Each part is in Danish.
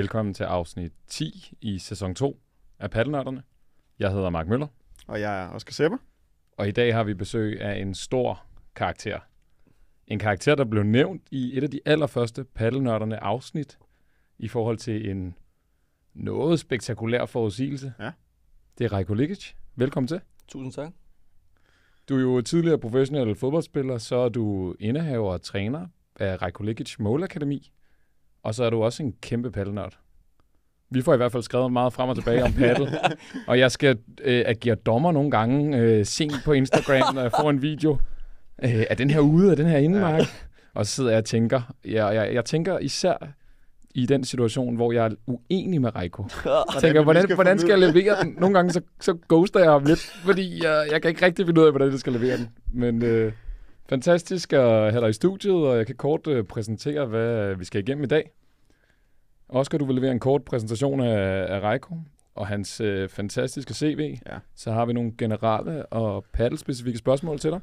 Velkommen til afsnit 10 i sæson 2 af Paddelnørderne. Jeg hedder Mark Møller. Og jeg er Oskar Sepper. Og i dag har vi besøg af en stor karakter. En karakter, der blev nævnt i et af de allerførste Paddelnørderne afsnit i forhold til en noget spektakulær forudsigelse. Ja. Det er Rejko Likic. Velkommen til. Tusind tak. Du er jo tidligere professionel fodboldspiller, så er du indehaver og træner af Rejko Likic Målakademi. Og så er du også en kæmpe paddelnørd. Vi får i hvert fald skrevet meget frem og tilbage om paddle. og jeg skal øh, agere dommer nogle gange øh, sent på Instagram, når jeg får en video. Øh, er den her ude? Er den her inde, Mark? Og så sidder jeg og tænker. Jeg, jeg, jeg tænker især i den situation, hvor jeg er uenig med Reiko. Jeg tænker, hvordan, skal hvordan skal jeg levere den? Nogle gange så, så ghoster jeg ham lidt, fordi jeg, jeg kan ikke rigtig finde ud af, hvordan jeg skal levere den. Men... Øh, Fantastisk at have dig i studiet, og jeg kan kort øh, præsentere, hvad øh, vi skal igennem i dag. Oscar, du vil levere en kort præsentation af, af Reiko og hans øh, fantastiske CV. Ja. Så har vi nogle generelle og paddelspecifikke spørgsmål til dig.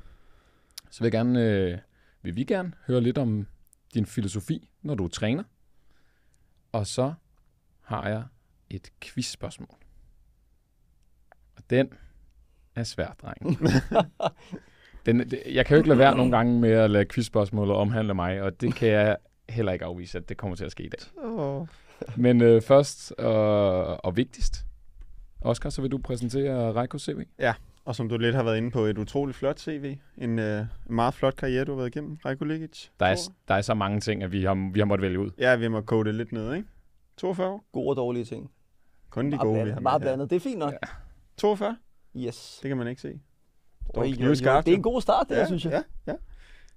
Så vil, jeg gerne, øh, vil vi gerne høre lidt om din filosofi, når du træner. Og så har jeg et quizspørgsmål. Og den er svær, dreng. Den, det, jeg kan jo ikke lade være nogle gange med at lade quizspørgsmålet omhandle mig, og det kan jeg heller ikke afvise, at det kommer til at ske i dag. Oh. Men øh, først øh, og vigtigst, Oscar, så vil du præsentere Reikos CV. Ja, og som du lidt har været inde på, et utroligt flot CV. En øh, meget flot karriere, du har været igennem, Reiko Ligic. Der er, der er så mange ting, at vi har, vi har måttet vælge ud. Ja, vi må kode det lidt ned, ikke? 42 Gode og dårlige ting. Kun de bare gode, blandet, vi har blandet, det er fint nok. Ja. 42? Yes. Det kan man ikke se. Oi, jo, oi. Det er en god start, det ja, synes jeg. Ja, ja.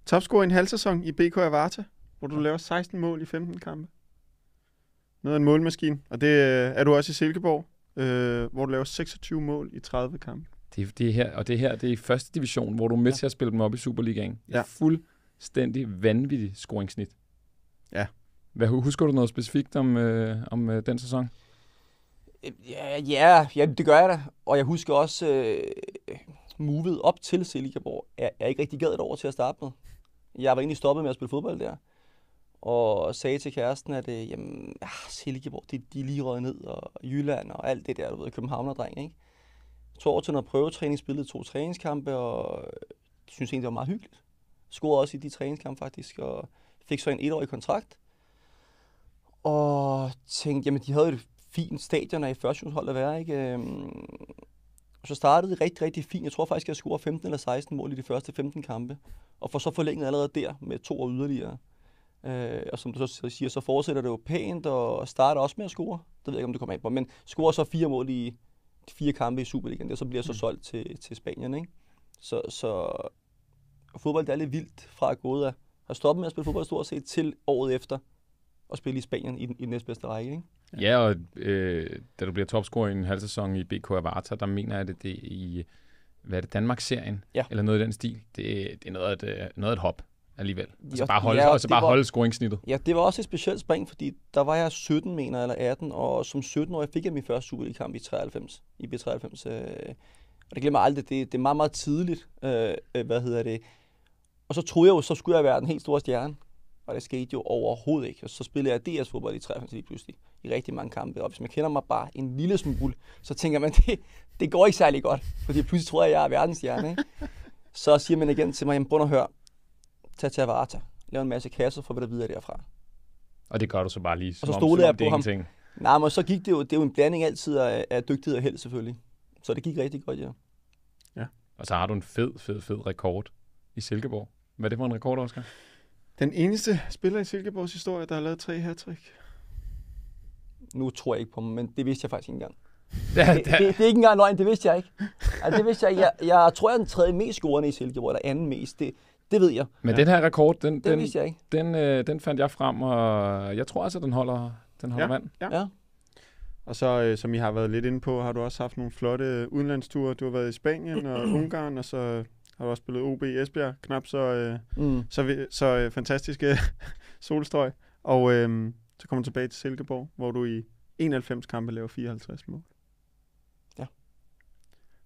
Topscorer i en halv sæson i BK Avarta, hvor du laver 16 mål i 15 kampe. Noget af en målmaskine. Og det øh, er du også i Silkeborg, øh, hvor du laver 26 mål i 30 kampe. Det, det her, og det her det er i første division, hvor du er med ja. til at spille dem op i Superligaen. Ja. Fuldstændig vanvittig scoringssnit. Ja. Hvad, husker du noget specifikt om, øh, om øh, den sæson? Øh, ja, ja, ja, det gør jeg da. Og jeg husker også, øh, movet op til Silkeborg, er jeg ikke rigtig gad det over til at starte med. Jeg var egentlig stoppet med at spille fodbold der, og sagde til kæresten, at øh, jamen, ja, ah, Silkeborg, de, de er lige røget ned, og Jylland og alt det der, du ved, Københavnerdreng, ikke? tog over til noget prøvetræning, spillede to træningskampe, og øh, synes egentlig, det var meget hyggeligt. Scorede også i de træningskampe faktisk, og fik så en etårig kontrakt. Og tænkte, jamen de havde jo et fint stadion af i førstehjulshold at være, ikke? Øhm, og så startede det rigtig, rigtig fint. Jeg tror faktisk, jeg scorede 15 eller 16 mål i de første 15 kampe. Og får så forlænget allerede der med to og yderligere. Øh, og som du så siger, så fortsætter det jo pænt og starter også med at score. Det ved jeg ikke, om det kommer ind på, men scorer så fire mål i fire kampe i Superligaen, og så bliver så mm. solgt til, til Spanien. Ikke? Så, så fodbold er lidt vildt fra at gå ud af. Har stoppet med at spille fodbold stort set til året efter, at spille i Spanien i den, i den næstbedste række, ikke? Ja, og øh, da du bliver topscorer i en halv sæson i BK Avarta, der mener jeg, at det er i hvad er det, Danmark-serien, ja. eller noget i den stil, det, det er noget af et, øh, noget af et hop alligevel. så altså bare holde, ja, og så altså bare var, holde scoringssnittet. Ja, det var også et specielt spring, fordi der var jeg 17, mener eller 18, og som 17-årig fik jeg min første Superliga-kamp i 93, i B93. Øh, og det glemmer jeg aldrig, det, det er meget, meget tidligt, øh, øh, hvad hedder det. Og så troede jeg jo, så skulle jeg være den helt store stjerne og det skete jo overhovedet ikke. Og så spillede jeg DS-fodbold i 93 lige pludselig, i rigtig mange kampe. Og hvis man kender mig bare en lille smule, så tænker man, det, det går ikke særlig godt, fordi pludselig tror jeg, jeg er verdensstjerne. Ikke? Så siger man igen til mig, jamen prøv at tag til Avarta, lav en masse kasser, for hvad der videre derfra. Og det gør du så bare lige, som og så stod om, jeg på ham. Ingenting. Nej, men så gik det jo, det er jo en blanding altid af, af dygtighed og held selvfølgelig. Så det gik rigtig godt, ja. Ja. Og så har du en fed, fed, fed rekord i Silkeborg. Hvad er det for en rekord, Oscar? Den eneste spiller i Silkeborgs historie, der har lavet tre hattrick. Nu tror jeg ikke på mig, men det vidste jeg faktisk ikke engang. Ja, det, det, det, er ikke engang løgn, det vidste jeg ikke. Altså, det vidste jeg, ikke. jeg, jeg tror, jeg er den tredje mest scorende i Silkeborg, eller anden mest. Det, det ved jeg. Men ja. den her rekord, den, den, den, jeg ikke. den, øh, den fandt jeg frem, og jeg tror altså, den holder, den holder ja, vand. Ja. ja. Og så, øh, som I har været lidt inde på, har du også haft nogle flotte udenlandsture. Du har været i Spanien og Ungarn, og så har du også spillet OB i Esbjerg, knap så, øh, mm. så, så øh, fantastiske solstrøg. Og øh, så kommer du tilbage til Silkeborg, hvor du i 91 kampe laver 54 mål. Ja.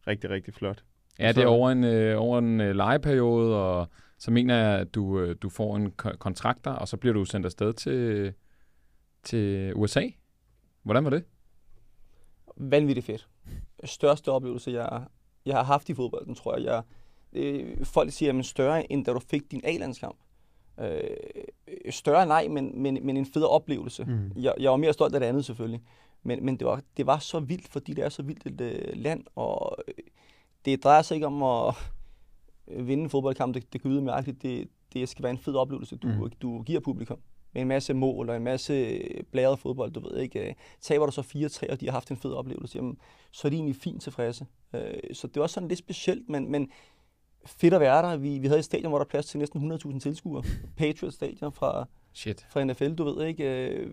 Rigtig, rigtig flot. Ja, det er over en, øh, over en øh, legeperiode, og så mener jeg, at du, øh, du får en ko- kontrakt der, og så bliver du sendt afsted til, til USA. Hvordan var det? Vanvittigt fedt. Største oplevelse, jeg, jeg har haft i fodbolden, tror jeg. Jeg øh, folk siger, at større end da du fik din A-landskamp. Øh, større nej, men, men, men en fed oplevelse. Mm. Jeg, jeg var mere stolt af det andet selvfølgelig. Men, men det, var, det var så vildt, fordi det er så vildt et øh, land, og øh, det drejer sig ikke om at øh, vinde en fodboldkamp. Det, det kan mærkeligt. Det, det skal være en fed oplevelse, du, mm. Øh, du giver publikum med en masse mål og en masse blæret fodbold, du ved ikke. Taber du så 4-3, og de har haft en fed oplevelse, jamen, så er de egentlig fint tilfredse. Så det var sådan lidt specielt, men, men fedt at være der. Vi, vi havde et stadion, hvor der var plads til næsten 100.000 tilskuere. Patriots stadion fra, Shit. fra NFL, du ved ikke. Øh,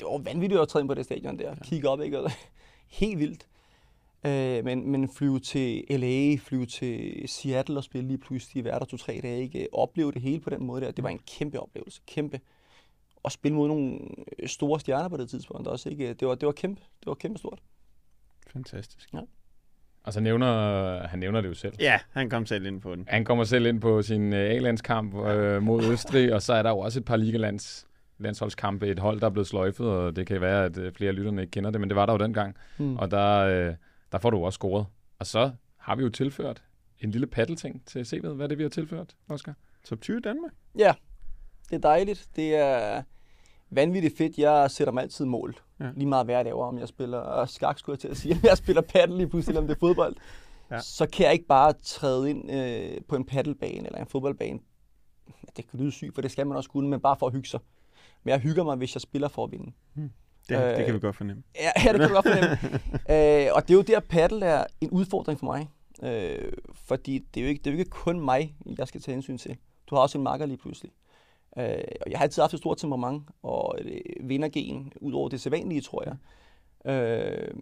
det var vanvittigt at træde ind på det stadion der. Ja. Kigge op, ikke? Helt vildt. Øh, men, men flyve til LA, flyve til Seattle og spille lige pludselig, være der to-tre dage, ikke? Opleve det hele på den måde der. Det var en kæmpe oplevelse. Kæmpe. Og spille mod nogle store stjerner på det tidspunkt også, ikke? Det var, det var kæmpe. Det var kæmpe stort. Fantastisk. Ja. Og så nævner han nævner det jo selv. Ja, han kom selv ind på den. Han kommer selv ind på sin øh, A-landskamp øh, mod Østrig, og så er der jo også et par ligalands landsholdskampe, et hold, der er blevet sløjfet, og det kan være, at øh, flere af lytterne ikke kender det, men det var der jo dengang. Mm. Og der, øh, der får du også scoret. Og så har vi jo tilført en lille paddelting til CV'et. Hvad er det, vi har tilført, Oscar? Top 20 Danmark? Ja, det er dejligt. Det er, vanvittigt fedt. Jeg sætter mig altid mål. Ja. Lige meget hvad jeg laver, om jeg spiller skak, skulle jeg til at sige. jeg spiller paddle lige pludselig, om det er fodbold. Ja. Så kan jeg ikke bare træde ind øh, på en paddlebane eller en fodboldbane. Ja, det kan lyde sygt, for det skal man også kunne, men bare for at hygge sig. Men jeg hygger mig, hvis jeg spiller for at vinde. Hmm. Det, øh, det kan vi øh, godt fornemme. Ja, ja det kan vi godt fornemme. øh, og det er jo der, paddle er en udfordring for mig. Øh, fordi det er, jo ikke, det er jo ikke kun mig, jeg skal tage hensyn til. Du har også en makker lige pludselig. Øh, og jeg har altid haft et stort temperament og et øh, vindergen, ud over det sædvanlige, tror jeg. Øh,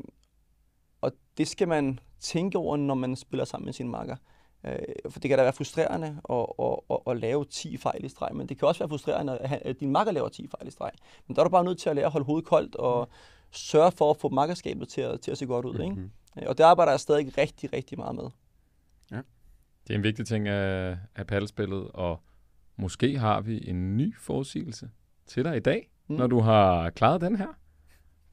og det skal man tænke over, når man spiller sammen med sin makker. Øh, for det kan da være frustrerende at, at, at, at lave 10 fejl i streg, men det kan også være frustrerende, at din makker laver 10 fejl i streg. Men der er du bare nødt til at lære at holde hovedet koldt og sørge for at få makkerskabet til at, til at se godt ud. Mm-hmm. Ikke? Mhm. Øh, og det arbejder jeg stadig rigtig, rigtig meget med. Ja. Det er en vigtig ting af, øh, af paddelspillet, og Måske har vi en ny forudsigelse til dig i dag, mm. når du har klaret den her.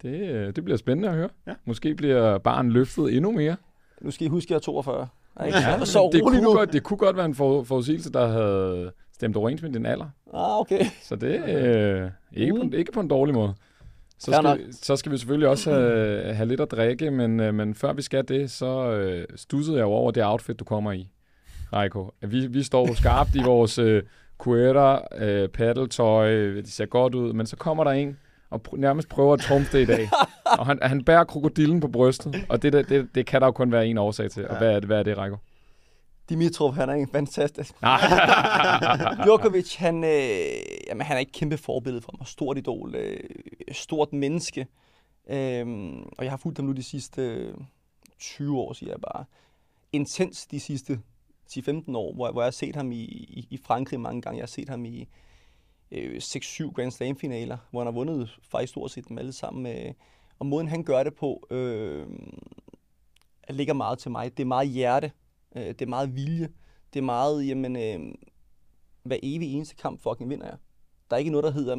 Det, øh, det bliver spændende at høre. Ja. Måske bliver barn løftet endnu mere. Nu skal I huske, at jeg er 42. Ja, ja, så det, kunne Godt, det kunne godt være en for, forudsigelse, der havde stemt overens med din alder. Ah, okay. Så det er øh, ikke, mm. på, ikke på en dårlig måde. Så skal, vi, så skal vi selvfølgelig også have, øh, have lidt at drikke, men, øh, men før vi skal det, så øh, stussede jeg over det outfit, du kommer i, Reiko. Vi, vi står skarpt i vores øh, kuetter, øh, paddeltøj, det ser godt ud, men så kommer der en, og pr- nærmest prøver at trumfe det i dag. og han, han bærer krokodillen på brystet, og det, det, det, det kan der jo kun være en årsag til. Ja. Og hvad er det, hvad er det Rikko? Dimitrov, han er en fantastisk. Djokovic, han, øh, jamen, han er ikke kæmpe forbillede for mig. Stort idol, øh, stort menneske. Øh, og jeg har fulgt ham nu de sidste 20 øh, år, siger jeg bare. Intens de sidste 10-15 år, hvor, hvor jeg har set ham i, i, i Frankrig mange gange. Jeg har set ham i øh, 6-7 Grand Slam-finaler, hvor han har vundet faktisk stort set dem alle sammen. Øh, og måden han gør det på, øh, ligger meget til mig. Det er meget hjerte, øh, det er meget vilje, det er meget, jamen, øh, hver evig eneste kamp fucking vinder jeg. Der er ikke noget, der hedder,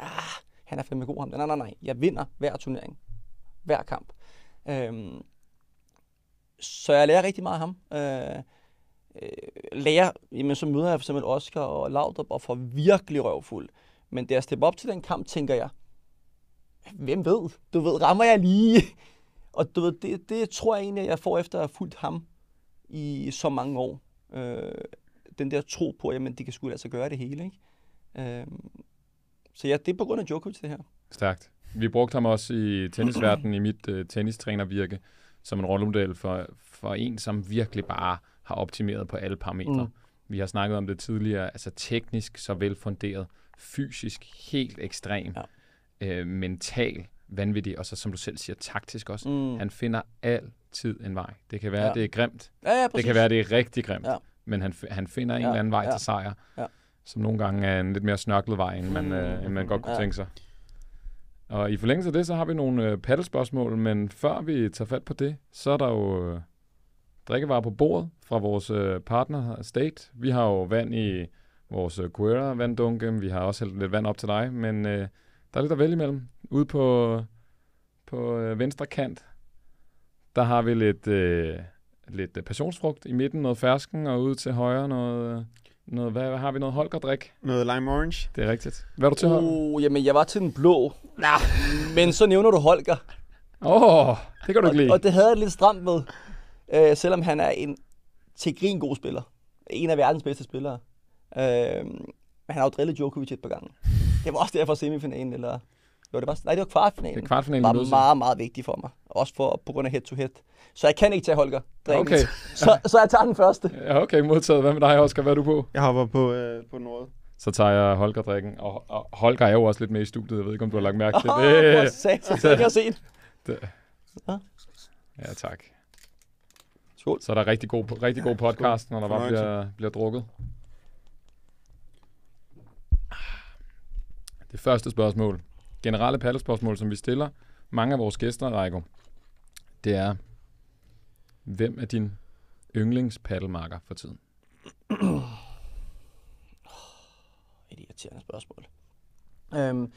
ah, han er fandme god ham. Nej, nej, nej, jeg vinder hver turnering, hver kamp. Øh, så jeg lærer rigtig meget af ham. Øh, øh, lærer, jamen, så møder jeg for eksempel Oscar og Laudrup og får virkelig røvfuld. Men da jeg steppe op til den kamp, tænker jeg, hvem ved? Du ved, rammer jeg lige? Og du ved, det, det tror jeg egentlig, at jeg får efter at have fulgt ham i så mange år. Øh, den der tro på, jamen, de kan sgu altså gøre det hele, ikke? Øh, så ja, det er på grund af Djokovic, det her. Stærkt. Vi brugte ham også i tennisverdenen, i mit øh, tennistrænervirke, som en rollemodel for, for en, som virkelig bare øh, har optimeret på alle parametre. Mm. Vi har snakket om det tidligere, altså teknisk så velfunderet, fysisk helt ekstrem, ja. øh, mental vanvittig, og så som du selv siger, taktisk også. Mm. Han finder altid en vej. Det kan være, ja. det er grimt. Ja, ja, det kan være, det er rigtig grimt. Ja. Men han, han finder en ja, eller anden vej ja. til sejr, ja. som nogle gange er en lidt mere snørklet vej, end man, mm. øh, end man godt kunne mm. ja. tænke sig. Og i forlængelse af det, så har vi nogle øh, paddelspørgsmål, men før vi tager fat på det, så er der jo øh, drikkevarer på bordet fra vores øh, partner State. Vi har jo vand i vores øh, Quera vanddunke, vi har også hældt lidt vand op til dig, men øh, der er lidt at vælge imellem. Ude på, på øh, venstre kant, der har vi lidt, øh, lidt øh, passionsfrugt i midten, noget fersken, og ude til højre noget... Noget, hvad, hvad har vi? Noget Holger-drik? Noget lime orange. Det er rigtigt. Hvad er du til, Holger? Uh, jamen, jeg var til den blå. Nah. Men så nævner du Holger. Åh, oh, det kan du ikke lide. Og det havde jeg lidt stramt med øh, selvom han er en til grin god spiller. En af verdens bedste spillere. Øh, men han har jo drillet Djokovic et par gange. Det var også derfor semifinalen, eller... Jo, det var, nej, det var kvartfinalen. Det kvartfinalen var meget, meget, meget vigtig for mig. Også for, på grund af head-to-head. -head. Så jeg kan ikke tage Holger. Drenget. Okay. så, så jeg tager den første. Ja, okay, modtaget. Hvad med dig, Oscar? Hvad er du på? Jeg hopper på, øh, på Nord så tager jeg Holger-drikken. Og, og Holger er jo også lidt med i studiet. Jeg ved ikke, om du har lagt mærke til oh, det. Åh, hvor satan. Det har jeg set. Det. Ja, tak. Skål. Så er der rigtig god, rigtig god podcast, når der bare bliver, bliver drukket. Det første spørgsmål. Generelle paddelspørgsmål, som vi stiller mange af vores gæster, Reiko, det er, hvem er din yndlings paddelmarker for tiden? Et irriterende spørgsmål. Øhm,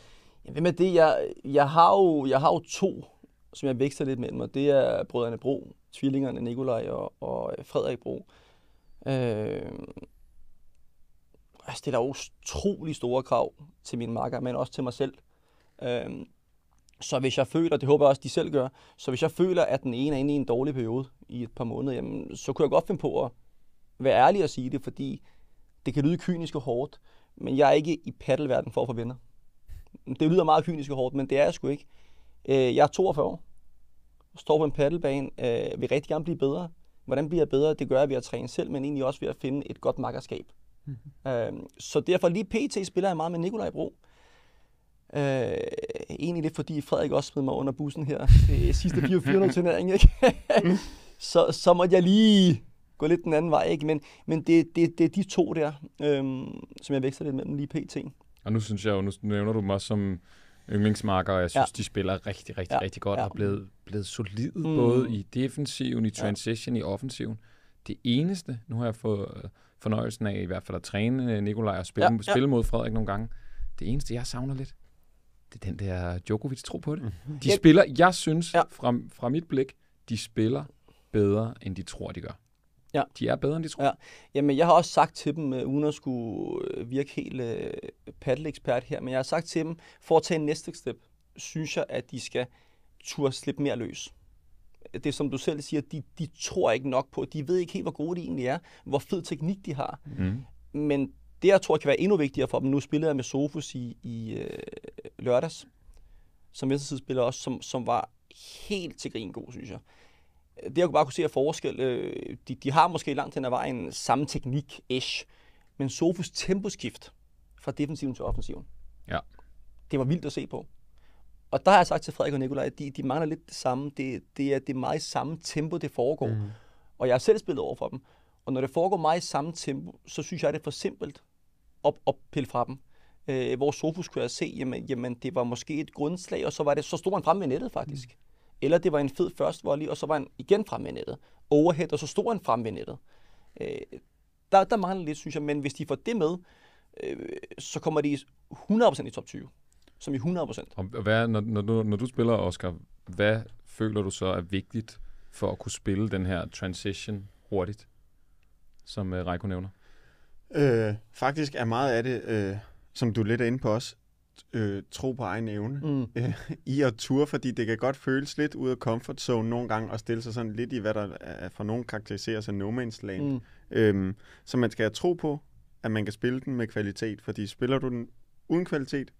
ja, hvem er det? Jeg, jeg, har jo, jeg har jo to, som jeg vækster lidt mellem, og det er Brødrene Bro tvillingerne Nikolaj og, og øh, Frederik Bro. Øh, jeg altså, stiller utrolig store krav til min makker, men også til mig selv. Øh, så hvis jeg føler, det håber jeg også, de selv gør, så hvis jeg føler, at den ene er inde i en dårlig periode i et par måneder, jamen, så kunne jeg godt finde på at være ærlig og sige det, fordi det kan lyde kynisk og hårdt, men jeg er ikke i paddelverden for at få venner. Det lyder meget kynisk og hårdt, men det er jeg sgu ikke. Øh, jeg er 42 år står på en paddlebane, øh, vil rigtig gerne blive bedre. Hvordan bliver jeg bedre? Det gør jeg ved at træne selv, men egentlig også ved at finde et godt makkerskab. Mm-hmm. Øh, så derfor lige PT spiller jeg meget med Nikolaj Bro. Øh, egentlig lidt fordi Frederik også smed mig under bussen her øh, sidste 400 turnering, ikke? så, så måtte jeg lige gå lidt den anden vej, ikke? Men, men det, det, det er de to der, øhm, som jeg vækster lidt mellem lige pt. Og nu synes jeg jo, nu nævner du mig som yndlingsmarker, og jeg synes, ja. de spiller rigtig, rigtig, ja. rigtig godt, ja. og er blevet, blevet solide mm. både i defensiven, i transition, ja. i offensiven. Det eneste, nu har jeg fået øh, fornøjelsen af i hvert fald at træne øh, Nikolaj og spille, ja. ja. spille mod Frederik nogle gange. Det eneste, jeg savner lidt, det er den der Djokovic tro på det. Mm-hmm. De spiller, jeg synes, ja. fra, fra mit blik, de spiller bedre, end de tror, de gør. Ja. De er bedre, end de tror. Ja. Jamen, jeg har også sagt til dem, uh, uden at skulle øh, virke helt paddle øh, paddelekspert her, men jeg har sagt til dem, for at tage næste step, synes jeg, at de skal turde slippe mere løs. Det som du selv siger, de, de tror ikke nok på, de ved ikke helt, hvor gode de egentlig er, hvor fed teknik de har. Mm. Men det, jeg tror, kan være endnu vigtigere for dem, nu spillede jeg med Sofus i, i øh, lørdags, som venstresidsspiller også, som, som var helt til grin god, synes jeg det jeg bare kunne se af forskel, øh, de, de har måske langt hen ad vejen samme teknik-ish, men Sofus temposkift fra defensiven til offensiven, ja. det var vildt at se på. Og der har jeg sagt til Frederik og Nikolaj, at de, de mangler lidt det samme. Det, det, er, det meget samme tempo, det foregår. Mm. Og jeg har selv spillet over for dem. Og når det foregår meget i samme tempo, så synes jeg, det er for simpelt at, at pille fra dem. Øh, hvor Sofus kunne jeg se, jamen, jamen det var måske et grundslag, og så var det så stor en fremme i nettet faktisk. Mm. Eller det var en fed first volley, og så var han igen frem ved nettet. Overhead, og så stor han frem ved nettet. Øh, der, der mangler lidt, synes jeg, men hvis de får det med, øh, så kommer de 100% i top 20. Som i 100%. Og hvad, når, når, du, når du spiller, Oscar, hvad føler du så er vigtigt for at kunne spille den her transition hurtigt, som øh, Reiko nævner? Øh, faktisk er meget af det, øh, som du lidt inde på også, øh, tro på egen evne mm. øh, i at ture, fordi det kan godt føles lidt ud af comfort zone nogle gange og stille sig sådan lidt i, hvad der er, for nogen karakteriserer sig no man's land. Mm. Øhm, så man skal have tro på, at man kan spille den med kvalitet, fordi spiller du den uden kvalitet,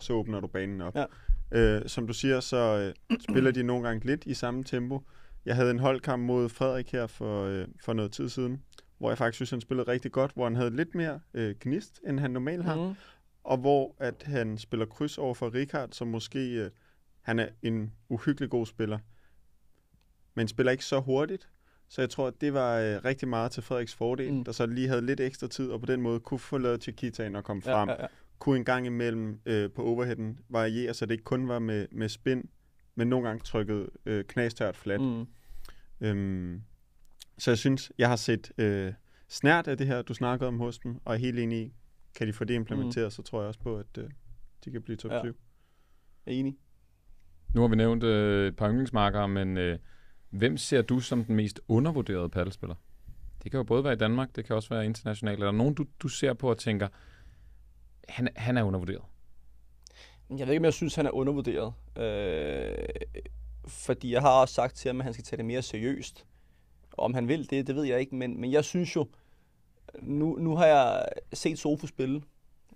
så åbner du banen op. Ja. Øh, som du siger, så øh, spiller de nogle gange lidt i samme tempo. Jeg havde en holdkamp mod Frederik her for, øh, for noget tid siden, hvor jeg faktisk synes, han spillede rigtig godt, hvor han havde lidt mere øh, gnist, end han normalt har. Mm og hvor at han spiller kryds over for Rikard, som måske, øh, han er en uhyggelig god spiller, men spiller ikke så hurtigt, så jeg tror, at det var øh, rigtig meget til Frederiks fordel, mm. der så lige havde lidt ekstra tid, og på den måde kunne få lavet ind og komme ja, frem. Ja, ja. Kunne en gang imellem øh, på overheaden variere, så det ikke kun var med, med spin, men nogle gange trykket øh, knastørt flat. Mm. Øhm, så jeg synes, jeg har set øh, snært af det her, du snakkede om hos dem, og er helt enig i, kan de få det implementeret, mm. så tror jeg også på, at øh, de kan blive top ja. 20. er enig. Nu har vi nævnt øh, et par yndlingsmarkere, men øh, hvem ser du som den mest undervurderede paddelspiller? Det kan jo både være i Danmark, det kan også være internationalt. Er der nogen, du, du ser på og tænker, han, han er undervurderet? Jeg ved ikke, om jeg synes, han er undervurderet. Øh, fordi jeg har også sagt til ham, at han skal tage det mere seriøst. Og Om han vil det, det ved jeg ikke, men, men jeg synes jo, nu, nu har jeg set Sofo spille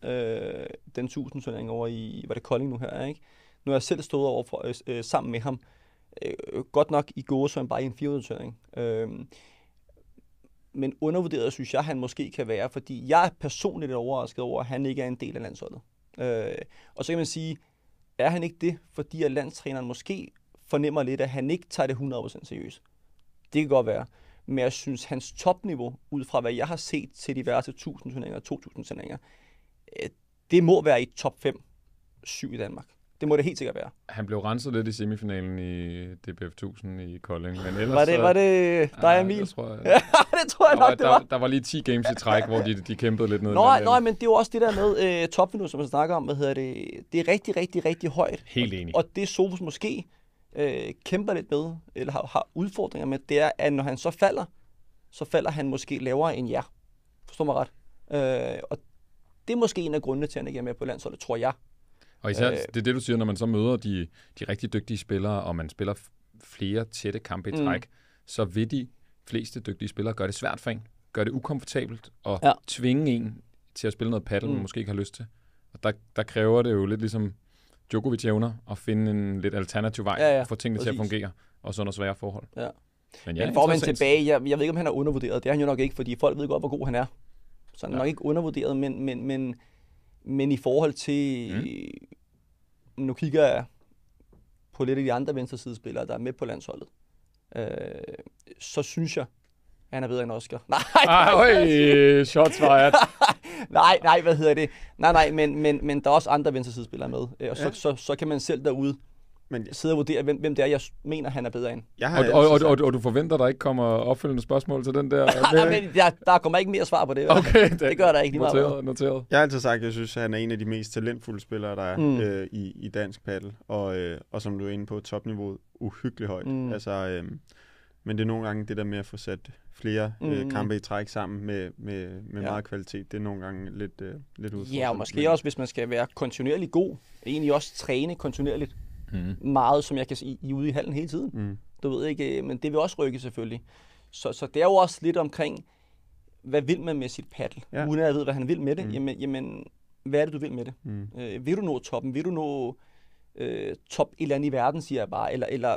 øh, den 1000 turnering over i, var det Kolding nu her, ikke? Nu har jeg selv stået over for, øh, øh sammen med ham, øh, godt nok i gode, så han bare i en 400 turnering. Øh, men undervurderet synes jeg, han måske kan være, fordi jeg er personligt overrasket over, at han ikke er en del af landsholdet. Øh, og så kan man sige, er han ikke det, fordi at landstræneren måske fornemmer lidt, at han ikke tager det 100% seriøst. Det kan godt være. Men jeg synes, hans topniveau, ud fra hvad jeg har set til diverse 1000 turneringer og 2000 turneringer, øh, det må være i top 5, 7 i Danmark. Det må det helt sikkert være. Han blev renset lidt i semifinalen i DBF 1000 i Kolding, men ellers... Var det, var det dig og Emil? Tror jeg... ja, det tror jeg nok, der, det var. Der, der var lige 10 games i træk, hvor de, de kæmpede lidt ned. Nej, nej, men det er jo også det der med uh, topniveau, som man snakker om. Hvad hedder det? det er rigtig, rigtig, rigtig højt. Helt enig. Og, og det Sofus måske øh, kæmper lidt med, eller har, har udfordringer med, det er, at når han så falder, så falder han måske lavere end jer. Forstår mig ret? Øh, og det er måske en af grundene til, at han ikke er med på landsholdet, tror jeg. Og især, øh, det er det, du siger, når man så møder de, de rigtig dygtige spillere, og man spiller flere tætte kampe i mm. træk, mm. så vil de fleste dygtige spillere gøre det svært for en, gøre det ukomfortabelt, og ja. tvinge en til at spille noget paddle, mm. man måske ikke har lyst til. Og der, der kræver det jo lidt ligesom Djokovic jævner at finde en lidt alternativ vej ja, ja. for få tingene til at fungere, og under svære forhold. Ja. Men, ja, Men får man tilbage, jeg, jeg ved ikke, om han er undervurderet. Det er han jo nok ikke, fordi folk ved godt, hvor god han er. Så han er ja. nok ikke undervurderet, men, men, men, men i forhold til... Mm. Nu kigger jeg på lidt af de andre venstresidespillere, der er med på landsholdet. Øh, så synes jeg, han er bedre end Oscar. Nej, Ej, øj, shots fired. nej, nej, hvad hedder det? Nej, nej, men, men, men der er også andre venstresidespillere med. Øh, og så, ja. så, så, så kan man selv derude men jeg... sidder og vurderer, hvem, hvem det er, jeg mener, han er bedre end. og, og, og, og, og du forventer, der ikke kommer opfølgende spørgsmål til den der? Øh, nej, men der, der kommer ikke mere svar på det. Okay, det, det gør der ikke lige noteret, meget. Noteret. Jeg har altid sagt, at jeg synes, at han er en af de mest talentfulde spillere, der er mm. øh, i, i dansk paddel. Og, øh, og som du er inde på, topniveauet uhyggeligt højt. Mm. Altså, øh, men det er nogle gange det der med at få sat flere øh, mm. øh, kampe i træk sammen med, med, med ja. meget kvalitet. Det er nogle gange lidt, øh, lidt udfordrende. Ja, og måske også, hvis man skal være kontinuerligt god, egentlig også træne kontinuerligt mm. meget, som jeg kan sige, I ude i halen hele tiden. Mm. Du ved ikke, øh, men det vil også rykke selvfølgelig. Så, så det er jo også lidt omkring, hvad vil man med sit paddle? Ja. Uden at jeg ved, hvad han vil med det, mm. jamen, jamen, hvad er det, du vil med det? Mm. Øh, vil du nå toppen? Vil du nå øh, top et eller andet i verden, siger jeg bare? Eller, eller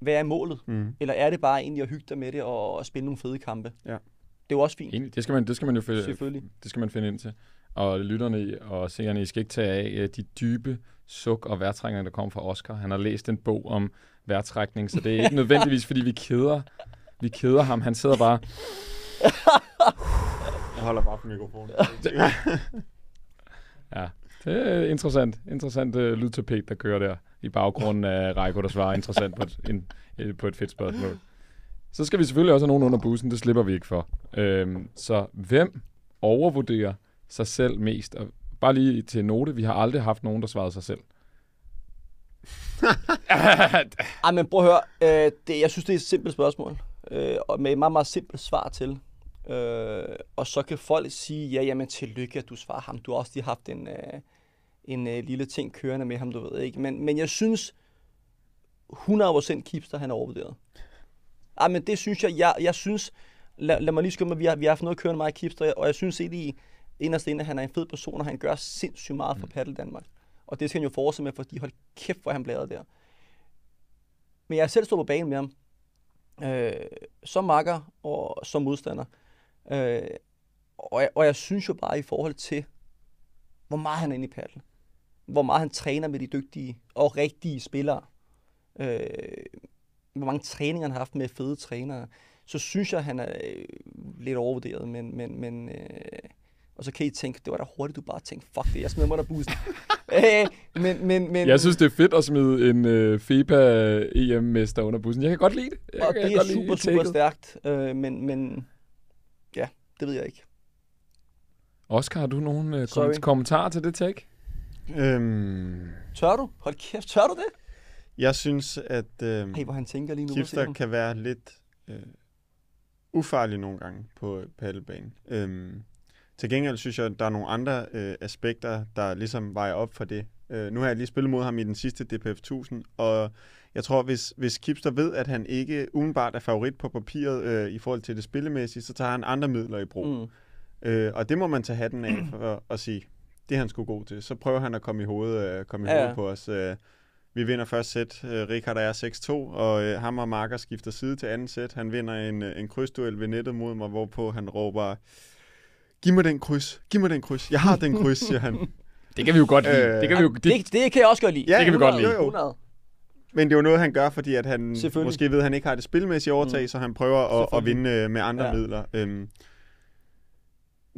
hvad er målet? Mm. Eller er det bare egentlig at hygge dig med det og, og spille nogle fede kampe? Ja. Det er jo også fint. Egentlig, det skal man, det skal man jo finde, Selvfølgelig. Det skal man finde ind til. Og lytterne og seerne, I skal ikke tage af øh, de dybe suk og værtrækninger, der kommer fra Oscar. Han har læst en bog om værtrækning, så det er ikke nødvendigvis, fordi vi keder, vi keder ham. Han sidder bare... Jeg holder bare på mikrofonen. ja, det er interessant. Interessant uh, lydtapet, der kører der i baggrunden af Reiko, der svarer interessant på et, en, på et fedt spørgsmål. Så skal vi selvfølgelig også have nogen under bussen, det slipper vi ikke for. Øhm, så hvem overvurderer sig selv mest? Og bare lige til note, vi har aldrig haft nogen, der svarede sig selv. Ej, men prøv at høre. Øh, det, jeg synes, det er et simpelt spørgsmål. Øh, og med et meget, meget simpelt svar til. Øh, og så kan folk sige, ja, jamen tillykke, at du svarer ham. Du har også lige haft en, øh, en øh, lille ting kørende med ham, du ved ikke. Men, men jeg synes, 100% Kipster, han er overvurderet. Ah, men det synes jeg, jeg, jeg synes, lad, lad mig lige skynde mig, vi har, vi har haft noget kørende med Kipster, og jeg synes egentlig, inderst inde, at han er en fed person, og han gør sindssygt meget for mm. Paddle Danmark. Og det skal han jo fortsætte med, fordi hold kæft, hvor han bladrede der. Men jeg selv stået på banen med ham, øh, som makker og som modstander. Øh, og, jeg, og jeg synes jo bare i forhold til, hvor meget han er inde i paddle hvor meget han træner med de dygtige og rigtige spillere, øh, hvor mange træninger han har haft med fede trænere, så synes jeg, han er øh, lidt overvurderet, men, men, men øh, og så kan I tænke, det var da hurtigt, du bare tænkte, fuck det, jeg smider mig der bussen. Æh, øh, men, men, men, jeg synes, det er fedt at smide en øh, FIBA-EM-mester under bussen. Jeg kan godt lide det. Jeg og kan, det jeg er super, super stærkt, øh, men, men ja, det ved jeg ikke. Oscar, har du nogen øh, kom- kommentarer til det tag? Øhm... Tør du? Hold kæft, tør du det? Jeg synes, at øh, hey, hvor han tænker lige nu, Kifter kan være lidt øh, ufarlig nogle gange på paddelbanen. Øhm, til gengæld synes jeg, at der er nogle andre øh, aspekter, der ligesom vejer op for det. Øh, nu har jeg lige spillet mod ham i den sidste DPF 1000, og jeg tror, hvis, hvis Kipster ved, at han ikke umiddelbart er favorit på papiret øh, i forhold til det spillemæssige, så tager han andre midler i brug. Mm. Øh, og det må man tage hatten af for at sige, det er han skulle god til. Så prøver han at komme i hovedet, øh, komme i ja, hovedet på os. Øh, vi vinder første sæt. Øh, er 6-2, og øh, ham og Marker skifter side til anden sæt. Han vinder en, øh, en krydsduel ved nettet mod mig, hvorpå han råber, giv mig den kryds, giv mig den kryds, jeg har den kryds, siger han. Det kan vi jo godt lide. Øh, det, kan vi jo, det, det, det kan jeg også godt lide. Ja, det kan 100, vi godt lide. Jo, jo. Men det er jo noget, han gør, fordi at han måske ved, at han ikke har det spilmæssige overtag, mm. så han prøver at, at vinde øh, med andre ja. midler. Øhm,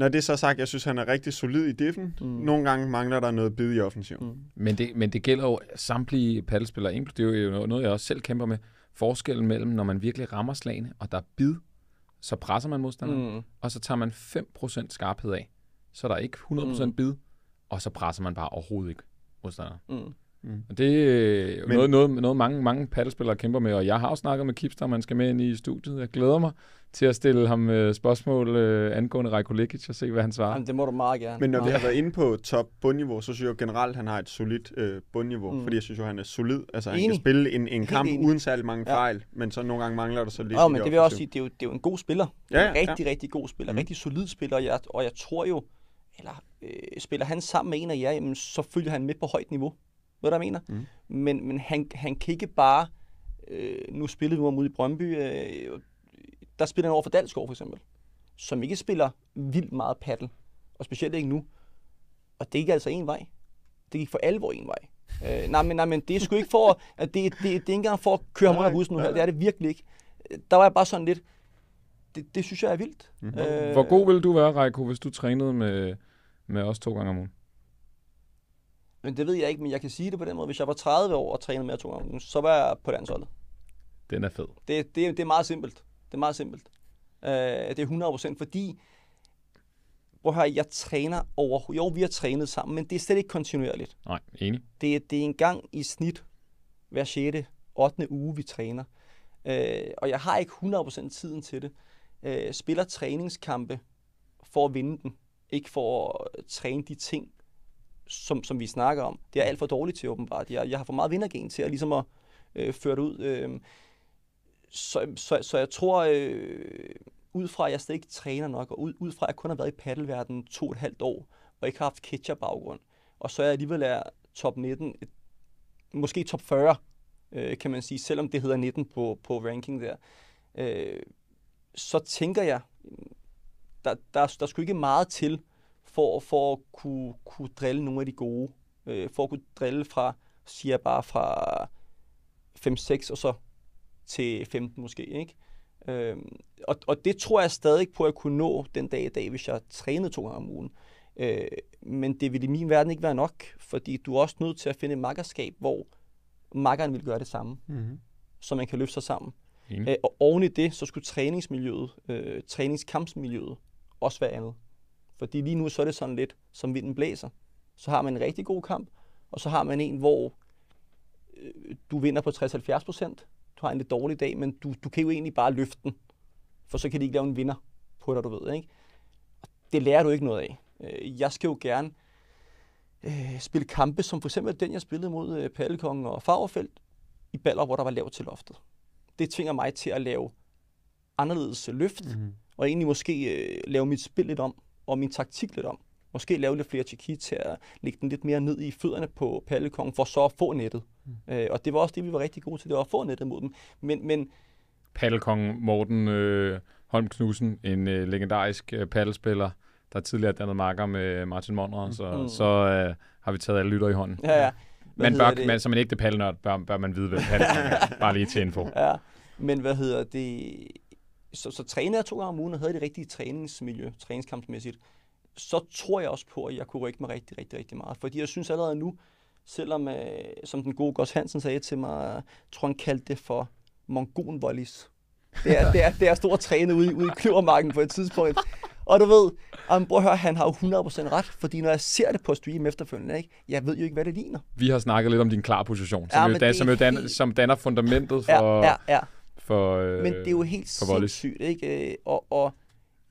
når det er så sagt, jeg synes, han er rigtig solid i diffen. Mm. Nogle gange mangler der noget bid i offensiven. Mm. Men, det, men det gælder jo samtlige paddelspillere, det er jo noget, jeg også selv kæmper med. Forskellen mellem, når man virkelig rammer slagene, og der er bid, så presser man modstanderen, mm. og så tager man 5% skarphed af. Så der er ikke 100% mm. bid, og så presser man bare overhovedet ikke modstanderen. Mm. Mm. Og det er øh, Men, noget, noget, noget mange, mange paddelspillere kæmper med, og jeg har også snakket med Kipster, man skal med ind i studiet. Jeg glæder mig til at stille ham øh, spørgsmål øh, angående Rajko Likic og se, hvad han svarer. Jamen, det må du meget gerne. Men når vi har været inde på top bundniveau, så synes jeg generelt, at han har et solidt øh, bundniveau, mm. fordi jeg synes jo, han er solid. Altså, enig. han kan spille en, en kamp enig. uden særlig mange fejl, men så nogle gange mangler der så lidt. Ja, men det vil jeg også sige, det er jo, det er jo en god spiller. Ja, ja, en rigtig, ja. rigtig god spiller. Mm. Rigtig solid spiller, jeg, og jeg tror jo, eller øh, spiller han sammen med en af jer, jamen, så følger han med på højt niveau. Ved du, hvad jeg mener? Mm. Men, men han, han kan ikke bare, øh, nu spillede vi mod i Brøndby, øh, der spiller han over for Dalsgaard for eksempel, som ikke spiller vildt meget paddle, og specielt ikke nu. Og det gik altså en vej. Det gik for alvor en vej. Øh, nej, men, nej, men det er sgu ikke for, at det, det, det er ikke engang for at køre mig bussen nu her. Det er det virkelig ikke. Der var jeg bare sådan lidt, det, det synes jeg er vildt. Mm. Mm-hmm. Øh, Hvor god ville du være, Reiko, hvis du trænede med, med os to gange om ugen? Men det ved jeg ikke, men jeg kan sige det på den måde. Hvis jeg var 30 år og trænede med to gange om ugen, så var jeg på landsholdet. Den er fed. Det, det, det er meget simpelt. Det er meget simpelt. Øh, det er 100%, fordi hvor her, jeg træner over... Jo, vi har trænet sammen, men det er slet ikke kontinuerligt. Nej, enig. Det, det er en gang i snit hver 6. 8. uge, vi træner. Øh, og jeg har ikke 100% tiden til det. Øh, spiller træningskampe for at vinde den. Ikke for at øh, træne de ting, som, som vi snakker om. Det er alt for dårligt til åbenbart. Jeg, jeg har for meget vindergen til at, ligesom at øh, føre det ud. Øh, så, så, så jeg tror, øh, ud fra at jeg stadig ikke træner nok, og ud, ud fra at jeg kun har været i paddelverdenen to og et halvt år, og ikke har haft catcher-baggrund, og så er jeg alligevel er top 19, et, måske top 40, øh, kan man sige, selvom det hedder 19 på, på ranking der, øh, så tænker jeg, der, der, der skulle ikke meget til, for, for at kunne, kunne drille nogle af de gode. Øh, for at kunne drille fra, siger jeg bare, fra 5-6 og så til 15 måske, ikke? Øhm, og, og det tror jeg stadig på, at jeg kunne nå den dag i dag, hvis jeg trænede to gange om ugen. Øh, men det vil i min verden ikke være nok, fordi du er også nødt til at finde et makkerskab, hvor makkeren vil gøre det samme, mm-hmm. så man kan løfte sig sammen. Mm. Øh, og oven i det, så skulle træningsmiljøet, øh, træningskampsmiljøet også være andet. Fordi lige nu så er det sådan lidt, som vinden blæser. Så har man en rigtig god kamp, og så har man en, hvor øh, du vinder på 60-70 procent, du har en lidt dårlig dag, men du, du kan jo egentlig bare løfte den, for så kan de ikke lave en vinder på dig, du ved. Ikke? Og det lærer du ikke noget af. Øh, jeg skal jo gerne øh, spille kampe, som for eksempel den, jeg spillede mod øh, og Fagerfeldt i baller, hvor der var lavt til loftet. Det tvinger mig til at lave anderledes løft, mm-hmm. og egentlig måske øh, lave mit spil lidt om, og min taktik lidt om. Måske lave lidt flere chiqui til lægge den lidt mere ned i fødderne på Pallekongen, for så at få nettet. Mm. Øh, og det var også det, vi var rigtig gode til, det var at få nettet mod dem. Men, men Pallekongen Morten øh, Holm Knudsen, en øh, legendarisk øh, paddelspiller, der tidligere dannede marker med Martin Monrad, så, mm. så øh, har vi taget alle lytter i hånden. Ja, ja. Men man bør, man, som en ægte paddelnørd bør, bør man vide, hvad paddelnørd er. Bare lige til info. Ja, men hvad hedder det? Så, så trænede jeg to gange om ugen og havde det rigtige træningsmiljø, træningskampsmæssigt så tror jeg også på, at jeg kunne rykke mig rigtig, rigtig, rigtig meget. Fordi jeg synes allerede nu, selvom, øh, som den gode Gos Hansen sagde til mig, tror han kaldte det for mongonvolleys. Det er, det er, det er stor træne ude, ude i kløvermarken på et tidspunkt. Og du ved, jamen, prøv at høre, han har jo 100% ret, fordi når jeg ser det på stream efterfølgende, ikke, jeg ved jo ikke, hvad det ligner. Vi har snakket lidt om din klar position, som, ja, jo, dan, som, jo dan, helt... som danner fundamentet for... Ja, ja, ja. for øh, men det er jo øh, helt sindssygt, ikke? Øh, og, og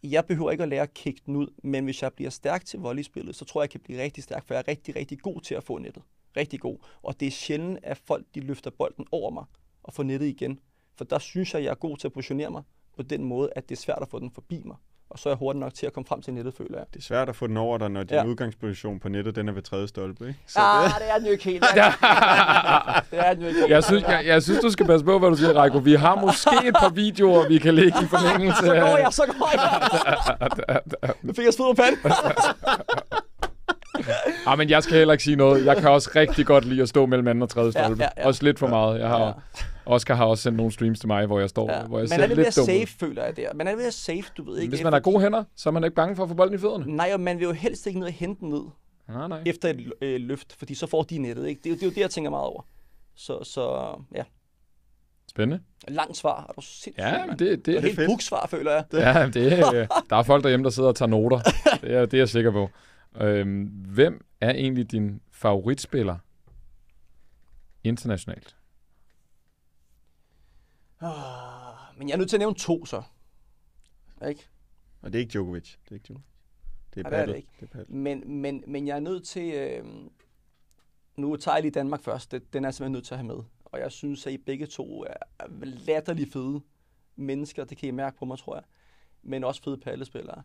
jeg behøver ikke at lære at kigge den ud, men hvis jeg bliver stærk til volleyspillet, så tror jeg, jeg kan blive rigtig stærk, for jeg er rigtig, rigtig god til at få nettet. Rigtig god. Og det er sjældent, at folk de løfter bolden over mig og får nettet igen. For der synes jeg, jeg er god til at positionere mig på den måde, at det er svært at få den forbi mig og så er jeg hurtigt nok til at komme frem til nettet, føler jeg. Det er svært at få den over dig, når din ja. udgangsposition på nettet, den er ved tredje stolpe, ikke? Så ah, det... det er den jo ikke helt. det er den jo ikke helt. Jeg synes, jeg, jeg synes, du skal passe på, hvad du siger, Reiko. Vi har måske et par videoer, vi kan lægge i forlængelse. så går jeg, så går jeg. nu fik jeg spid på panden. Ah, men jeg skal heller ikke sige noget. Jeg kan også rigtig godt lide at stå mellem anden og tredje stolpe. Ja, ja, ja. Også lidt for meget. Jeg har ja. Oscar har også sendt nogle streams til mig, hvor jeg står, ja. hvor jeg man ser lidt er lidt mere safe, føler jeg der. Man er lidt mere safe, du ved ikke. Hvis man har gode hænder, så er man ikke bange for at få bolden i fødderne. Nej, og man vil jo helst ikke ned og hente den ned. Nej, nej. Efter et øh, løft, fordi så får de nettet, ikke? Det er, jo, det er jo det, jeg tænker meget over. Så, så ja. Spændende. Langt svar. Er du sindssygt? Ja, det, det, det er helt buksvar, føler jeg. Det. Ja, det, er, øh, der er folk derhjemme, der sidder og tager noter. Det er, det er jeg sikker på. Øhm, hvem er egentlig din favoritspiller internationalt? Ah, men jeg er nødt til at nævne to så. Ikke? Og det er ikke Djokovic. Det er ikke Djokovic. Det er, Nej, det, er det ikke. Det er men, men, men jeg er nødt til... Øh, nu tager jeg lige Danmark først. den er jeg simpelthen nødt til at have med. Og jeg synes, at I begge to er latterlig fede mennesker. Det kan I mærke på mig, tror jeg. Men også fede pallespillere.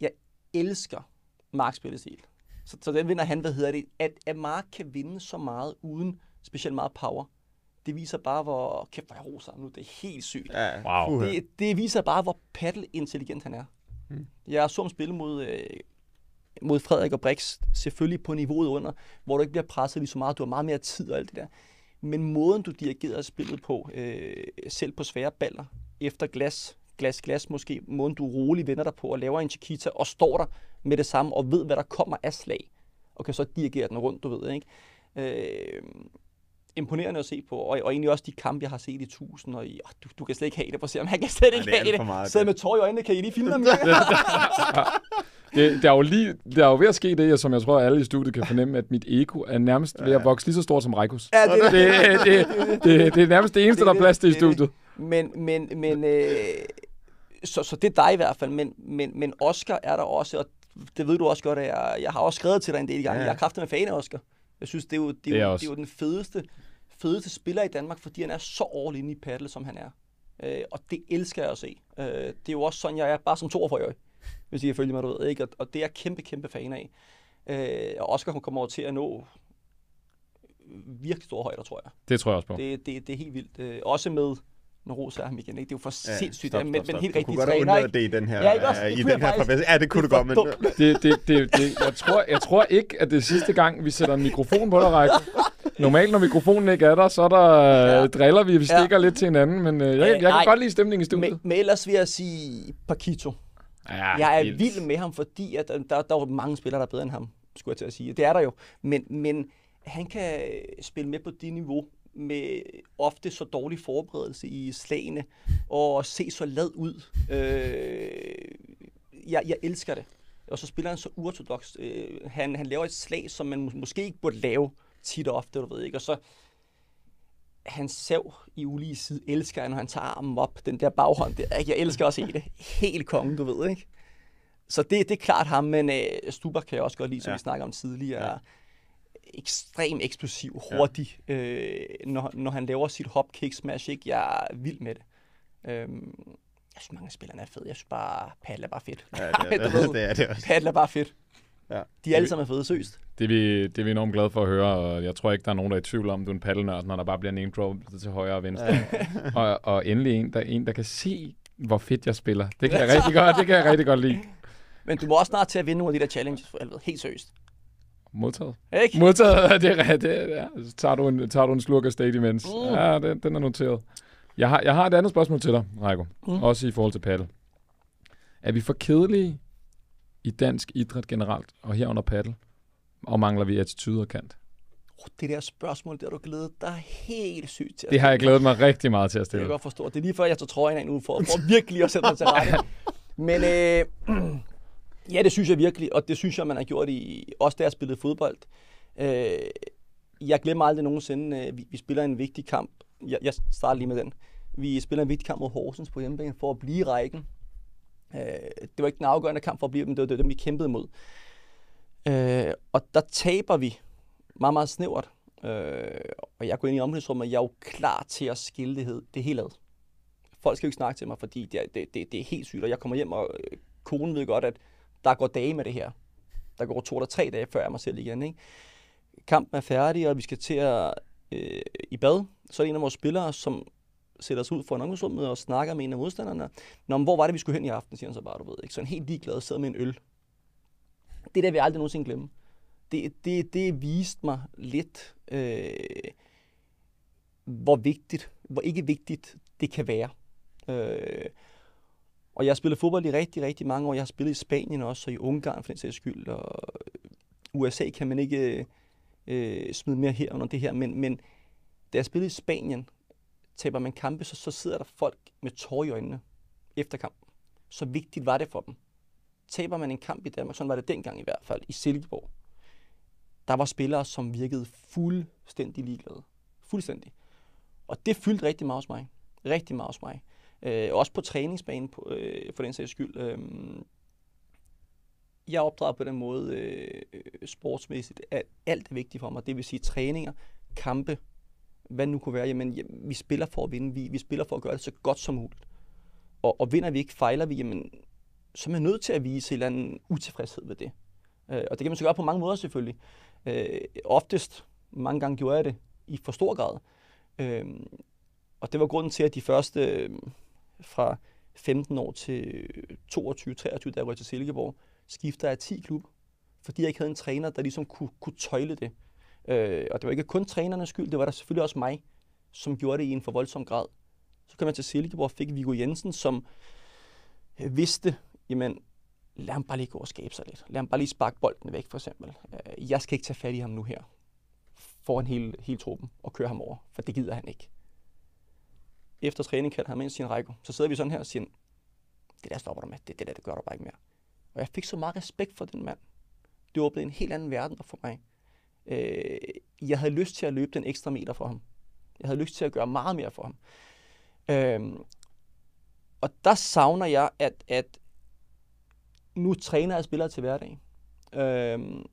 Jeg elsker Marks spillestil. Så, så den vinder han, hvad hedder det? At, at Mark kan vinde så meget uden specielt meget power det viser bare, hvor... Kæft, hvor jeg roser nu. Det er helt sygt. Ja, wow. det, det viser bare, hvor paddle-intelligent han er. Mm. Jeg så ham spille mod, øh, mod Frederik og Brix, selvfølgelig på niveauet under, hvor du ikke bliver presset lige så meget. Du har meget mere tid og alt det der. Men måden, du dirigerer spillet på, øh, selv på svære baller, efter glas, glas, glas måske, måden du roligt vender dig på og laver en chiquita og står der med det samme og ved, hvad der kommer af slag, og kan så dirigere den rundt, du ved, ikke? Øh, imponerende at se på, og, og egentlig også de kampe, jeg har set i tusind, og ja, oh, du, du kan slet ikke have det, på se, man kan slet ikke Ej, have det. Meget, Sidde med tår i øjnene, kan I lige finde dem? det, der, er jo lige, der er jo ved at ske det, som jeg tror, alle i studiet kan fornemme, at mit ego er nærmest ja. ved at vokse lige så stort som Rikus. Ja, det, det, det, det, det, det er nærmest det eneste, det, der er plads til i studiet. Men, men, men øh, så, så det er dig i hvert fald, men, men, men Oscar er der også, og det ved du også godt, at jeg, jeg har også skrevet til dig en del gange. Ja. Jeg er kraftet med fan af Oscar. Jeg synes, det er jo, det er det er, jo, det er jo den fedeste, fedeste spiller i Danmark, fordi han er så all in i paddle, som han er. Øh, og det elsker jeg at se. Øh, det er jo også sådan, jeg er bare som to for øje, hvis I følger mig, du ved. Ikke? Og, og det er jeg kæmpe, kæmpe fan af. Øh, og Oscar hun kommer over til at nå virkelig store højder, tror jeg. Det tror jeg også på. Det, det, det er helt vildt. Øh, også med når Ros er ham igen. Ikke? Det er jo for ja, sindssygt, stop, stop, stop. men, men helt rigtigt træner. Du kunne godt det i den her, ja, ikke også? i den her faktisk... Ja, det kunne det du godt, men... Det, det, det, det, jeg, tror, jeg tror ikke, at det er sidste gang, vi sætter en mikrofon på dig, Række. Normalt, når mikrofonen ikke er der, så er der, ja. Øh, driller vi, vi stikker ja. lidt til hinanden, men øh, jeg, jeg, øh, jeg kan godt lide stemningen i studiet. Men, men ellers vil jeg sige Pakito. Ja, jeg er helt. vild med ham, fordi at der, der, der er mange spillere, der er bedre end ham, skulle jeg til at sige. Det er der jo. Men, men han kan spille med på det niveau, med ofte så dårlig forberedelse i slagene, og se så lad ud. Øh, jeg, jeg elsker det. Og så spiller han så uortodox. Øh, han, han laver et slag, som man måske ikke burde lave tit og ofte, du ved ikke. Og så han sav i ulige side elsker han, når han tager armen op, den der baghånd der. Jeg elsker også i det. Helt kongen, du ved, ikke? Så det, det er klart ham, men øh, Stuber kan jeg også godt lide, som ja. vi snakker om tidligere. Ja ekstrem eksplosiv, hurtig, ja. øh, når, når han laver sit hop, kick, smash, ikke? Jeg er vild med det. Øhm, jeg synes, mange af spillerne er fede. Jeg synes bare, Paddle er bare fedt. Ja, det er det, det, er det også. Paddle er bare fedt. Ja. De er alle sammen fede, søst. Det er, vi, det er vi enormt glade for at høre, og jeg tror ikke, der er nogen, der er i tvivl om, du er en paddelnørd, når der bare bliver name drop til højre og venstre. Ja. og, og, endelig en der, en, der kan se, hvor fedt jeg spiller. Det kan jeg rigtig godt, det kan jeg rigtig godt lide. Men du må også snart til at vinde nogle af de der challenges, for helvede. Helt seriøst. Modtaget. Ikke? Modtaget, det er det. Ja. Så tager du en, tager du en slurk af state mens. Mm. Ja, den, den er noteret. Jeg har, jeg har et andet spørgsmål til dig, Reiko. Mm. Også i forhold til paddle. Er vi for kedelige i dansk idræt generelt, og herunder paddle? Og mangler vi attitude og kant? Oh, det der spørgsmål, det har du glædet dig helt sygt til. Det har jeg glædet mig rigtig meget til at stille. Det kan jeg godt forstå. Det er lige før, jeg tager trøjen af nu, for, for virkelig at sætte mig til rette. Men øh, Ja, det synes jeg virkelig, og det synes jeg, man har gjort i, også da jeg spillede fodbold. Øh, jeg glemmer aldrig nogensinde, øh, vi, vi spiller en vigtig kamp. Jeg, jeg starter lige med den. Vi spiller en vigtig kamp mod Horsens på hjemmebane for at blive i rækken. Øh, det var ikke den afgørende kamp for at blive dem, det var, det var dem, vi kæmpede mod. Øh, og der taber vi meget, meget snævert. Øh, og jeg går ind i omklædningsrummet, og jeg er jo klar til at skille det, det hele ad. Folk skal jo ikke snakke til mig, fordi det er, det, det, det er helt sygt, og jeg kommer hjem, og øh, konen ved godt, at der går dage med det her. Der går to eller tre dage, før jeg er mig selv igen. Ikke? Kampen er færdig, og vi skal til at øh, i bad. Så er det en af vores spillere, som sætter sig ud for en omgangsrummet og snakker med en af modstanderne. Nå, men hvor var det, vi skulle hen i aften, siger han så bare, du ved. Ikke? Sådan helt ligeglad, sidder med en øl. Det der vil jeg aldrig nogensinde glemme. Det, det, det viste mig lidt, øh, hvor vigtigt, hvor ikke vigtigt det kan være. Øh, og jeg har spillet fodbold i rigtig, rigtig mange år. Jeg har spillet i Spanien også, og i Ungarn for den sags skyld. Og USA kan man ikke øh, øh, smide mere her under det her. Men, men da jeg spillede i Spanien, taber man kampe, så, så sidder der folk med tårer i øjnene efter kampen. Så vigtigt var det for dem. Taber man en kamp i Danmark, sådan var det dengang i hvert fald, i Silkeborg. Der var spillere, som virkede fuldstændig ligeglade. Fuldstændig. Og det fyldte rigtig meget hos mig. Rigtig meget hos mig. Øh, også på træningsbanen på, øh, for den sags skyld. Øh, jeg opdrager på den måde øh, sportsmæssigt, at alt er vigtigt for mig. Det vil sige træninger, kampe, hvad nu kunne være. Jamen, jamen vi spiller for at vinde. Vi, vi spiller for at gøre det så godt som muligt. Og, og vinder vi ikke, fejler vi, jamen, så er man nødt til at vise en eller anden utilfredshed ved det. Øh, og det kan man så gøre på mange måder selvfølgelig. Øh, oftest, mange gange gjorde jeg det i for stor grad. Øh, og det var grunden til, at de første fra 15 år til 22-23, da jeg røg til Silkeborg, skifter jeg 10 klubber, fordi jeg ikke havde en træner, der ligesom kunne, kunne tøjle det. Øh, og det var ikke kun trænernes skyld, det var der selvfølgelig også mig, som gjorde det i en for voldsom grad. Så kom jeg til Silkeborg og fik Viggo Jensen, som øh, vidste, jamen, lad ham bare lige gå og skabe sig lidt. Lad ham bare lige sparke bolden væk, for eksempel. Øh, jeg skal ikke tage fat i ham nu her foran hele, hele truppen og køre ham over, for det gider han ikke efter træning kaldte han mig ind til sin så sidder vi sådan her og siger, det der stopper du med, det, det der, det gør du bare ikke mere. Og jeg fik så meget respekt for den mand. Det åbnede en helt anden verden for mig. Øh, jeg havde lyst til at løbe den ekstra meter for ham. Jeg havde lyst til at gøre meget mere for ham. Øh, og der savner jeg, at, at nu træner jeg spillere til hverdag. Øh,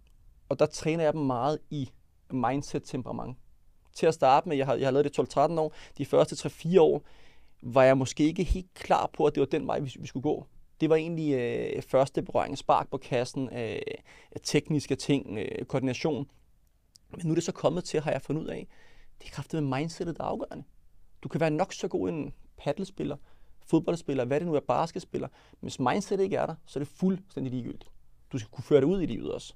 og der træner jeg dem meget i mindset-temperament til at starte med, jeg har, jeg har lavet det 12-13 år, de første 3-4 år, var jeg måske ikke helt klar på, at det var den vej, vi, vi skulle gå. Det var egentlig øh, første berøring, spark på kassen, øh, tekniske ting, øh, koordination. Men nu er det så kommet til, har jeg fundet ud af, det er kraftigt med mindsetet, der er afgørende. Du kan være nok så god en paddlespiller, fodboldspiller, hvad det nu er, basketspiller, men hvis mindset ikke er der, så er det fuldstændig ligegyldigt. Du skal kunne føre det ud i livet også.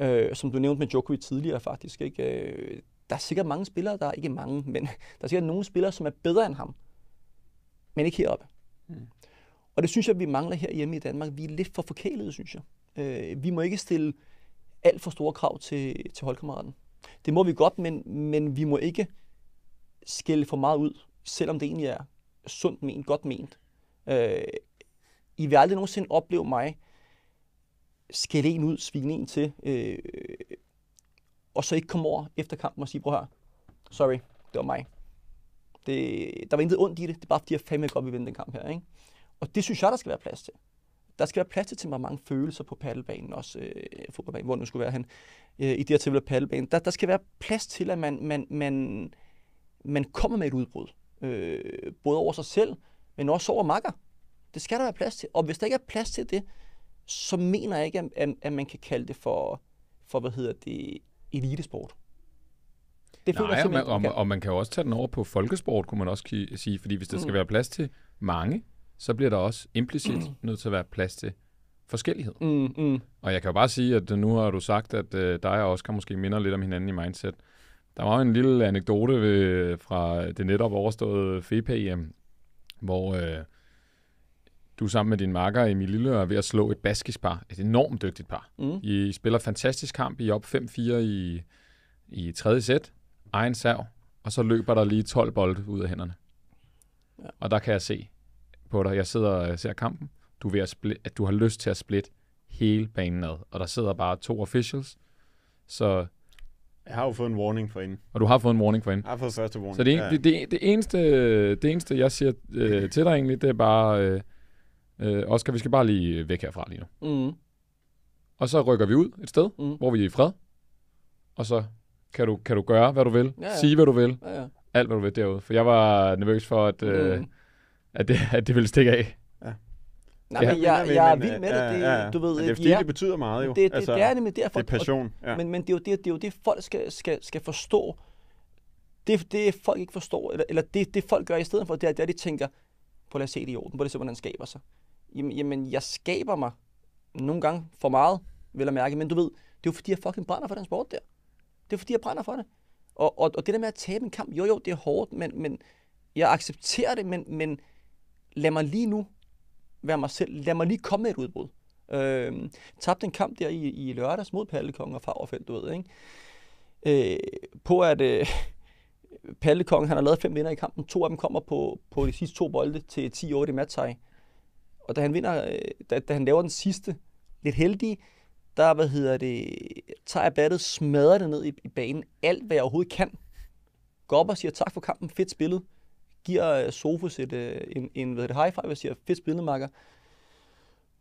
Øh, som du nævnte med Djokovic tidligere faktisk, ikke? Øh, der er sikkert mange spillere, der er ikke mange, men der er sikkert nogle spillere, som er bedre end ham, men ikke heroppe. Mm. Og det synes jeg, vi mangler her hjemme i Danmark. Vi er lidt for forkælede, synes jeg. Øh, vi må ikke stille alt for store krav til, til holdkammeraten. Det må vi godt, men, men vi må ikke skille for meget ud, selvom det egentlig er sundt ment, godt ment. Øh, I vil aldrig nogensinde opleve mig skælde en ud, svine en til, øh, og så ikke komme over efter kampen og sige, prøv her, sorry, det var mig. Det, der var intet ondt i det, det er bare fordi, jeg fandme godt vil vinde den kamp her. Ikke? Og det synes jeg, der skal være plads til. Der skal være plads til mange følelser på paddelbanen, også øh, fodboldbanen, hvor nu skulle være hen. Øh, I det her tilfælde paddelbanen. Der, der skal være plads til, at man, man, man, man kommer med et udbrud. Øh, både over sig selv, men også over makker. Det skal der være plads til. Og hvis der ikke er plads til det, så mener jeg ikke, at, at man kan kalde det for, for hvad hedder det, elitesport. Det føler Nej, man, og, man, og man kan jo også tage den over på folkesport, kunne man også sige, fordi hvis der mm. skal være plads til mange, så bliver der også implicit mm. nødt til at være plads til forskellighed. Mm, mm. Og jeg kan jo bare sige, at øh, nu har du sagt, at øh, dig og Oscar måske minder lidt om hinanden i mindset. Der var jo en lille anekdote ved, fra det netop overståede FEPM, hvor... Øh, du er sammen med din makker Emil Lille og er ved at slå et baskisk par. Et enormt dygtigt par. Mm. I spiller fantastisk kamp. I er op 5-4 i, i tredje sæt. Egen sav. Og så løber der lige 12 bolde ud af hænderne. Ja. Og der kan jeg se på dig. Jeg sidder og ser kampen. Du, er ved at, split, at du har lyst til at splitte hele banen ad. Og der sidder bare to officials. Så jeg har jo fået en warning for hende. Og du har fået en warning for hende. Jeg har fået første warning. Så det, en, ja. det, det, det, eneste, det eneste, jeg siger øh, til dig egentlig, det er bare, øh, Øh, Oscar, vi skal bare lige øh, væk herfra lige nu. Mm. Og så rykker vi ud et sted, mm. hvor vi er i fred. Og så kan du, kan du gøre, hvad du vil. Ja, ja. Sige, hvad du vil. Ja, ja. Alt, hvad du vil derude. For jeg var nervøs for, at, øh, mm. øh, at, det, at det ville stikke af. Ja. Nej, ja. men jeg, jeg, er vild med det. det ja, ja. Du ved, men det er fordi, ja, det betyder meget jo. Det, det, altså, det er nemlig derfor. Det er passion. Ja. Og, men, men det er jo det, det, er jo det folk skal, skal, skal forstå. Det, det folk ikke forstår, eller, eller det, det folk gør i stedet for, det er, det er, de tænker, på at se det i orden, på at se, hvordan han skaber sig jamen, jamen jeg skaber mig nogle gange for meget, vil jeg mærke, men du ved, det er jo fordi, jeg fucking brænder for den sport der. Det er fordi, jeg brænder for det. Og, og, og det der med at tabe en kamp, jo jo, det er hårdt, men, men jeg accepterer det, men, men lad mig lige nu være mig selv. Lad mig lige komme med et udbrud. Øhm, tabte en kamp der i, i lørdags mod Pallekongen og Fagerfeldt, du ved, ikke? Øh, på at øh, Pallekongen, han har lavet fem vinder i kampen. To af dem kommer på, på de sidste to bolde til 10-8 i matchtie. Og da han vinder, øh, da, da han laver den sidste, lidt heldige, der, hvad hedder det, tager jeg battet, smadrer det ned i, i banen, alt hvad jeg overhovedet kan. Går op og siger tak for kampen, fedt spillet. Giver øh, Sofus et, øh, en, en hvad det, high five og siger, fedt spillet, makker.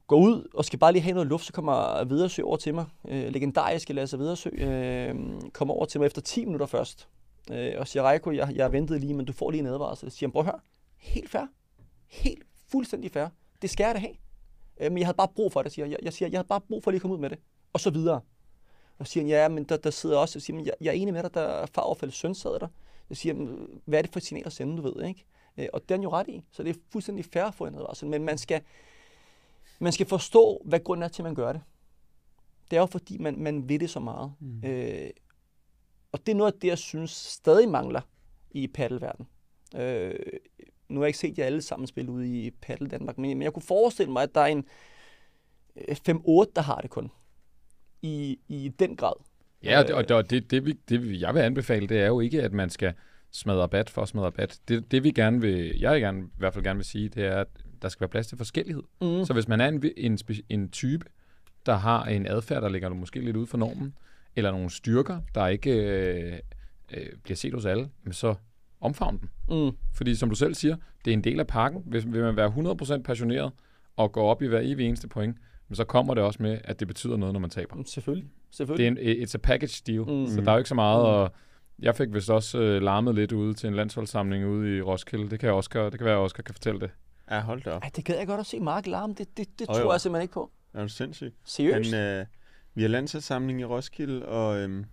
Går ud og skal bare lige have noget luft, så kommer Vedersø over til mig. Øh, legendariske Lasse Vedersø øh, kommer over til mig efter 10 minutter først. Øh, og siger, Reiko, jeg, jeg ventede lige, men du får lige en advarsel. Så siger han, prøv at høre, helt fair. Helt fuldstændig fair det skal jeg da have. Øh, men jeg havde bare brug for det, siger jeg. Jeg siger, jeg havde bare brug for at lige komme ud med det. Og så videre. Og siger han, ja, men der, der sidder også, jeg, siger, jeg, jeg er enig med dig, der er fagoverfældet søn sad der. Jeg siger, øh, hvad er det for et signal at sende, du ved, ikke? Øh, og den er jo ret i, så det er fuldstændig fair for en advarsel. Men man skal, man skal forstå, hvad grunden er til, at man gør det. Det er jo fordi, man, man ved det så meget. Mm. Øh, og det er noget af det, jeg synes stadig mangler i paddelverdenen. Øh, nu har jeg ikke set jer alle sammen spille ude i Paddle Danmark, men, men jeg kunne forestille mig, at der er en 5-8, øh, der har det kun. I, i den grad. Ja, og det, og det, det, vi, det, jeg vil anbefale, det er jo ikke, at man skal smadre bat for at smadre bat. Det, det vi gerne vil, jeg gerne, i hvert fald gerne vil sige, det er, at der skal være plads til forskellighed. Mm. Så hvis man er en, en, en type, der har en adfærd, der ligger måske lidt ude for normen, eller nogle styrker, der ikke øh, øh, bliver set hos alle, så omfavne den. Mm. Fordi som du selv siger, det er en del af pakken. Hvis, vil man være 100% passioneret og gå op i hver evig eneste point, men så kommer det også med, at det betyder noget, når man taber. Mm, selvfølgelig. Selvfølgelig. Det er en, it's a package deal, mm. så der er jo ikke så meget mm. og jeg fik vist også øh, larmet lidt ude til en landsholdssamling ude i Roskilde. Det kan, Oscar, det kan være, at Oscar kan fortælle det. Ja, hold da op. Ej, det gad jeg godt at se Mark larme. Det, det, det oh, tror jo. jeg simpelthen ikke på. Er du sindssyg? Seriøst? Han, øh, vi har landsholdssamling i Roskilde, og øh,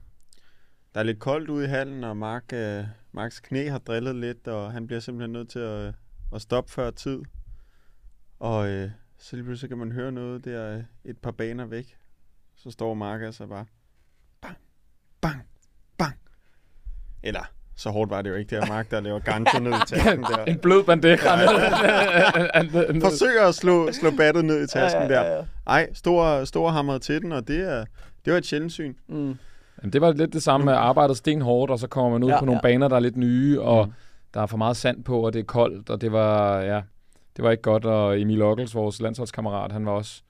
der er lidt koldt ude i hallen, og Mark... Øh, Max knæ har drillet lidt, og han bliver simpelthen nødt til at, at stoppe før tid. Og øh, så lige pludselig kan man høre noget der øh, et par baner væk. Så står Mark altså bare, bang, bang, bang. Eller, så hårdt var det jo ikke, det er Mark, der laver gancho ned i tasken der. en blød bandera. Ja, ja. Forsøger at slå, slå battet ned i tasken ja, ja, ja. der. Ej, stor, stor hammer til den, og det, er, det var et sjældent syn. Mm. Jamen, det var lidt det samme med arbejdet stenhårdt, og så kommer man ud ja, på nogle ja. baner, der er lidt nye, og mm. der er for meget sand på, og det er koldt, og det var, ja, det var ikke godt. Og Emil Ockels, vores landsholdskammerat, han var også...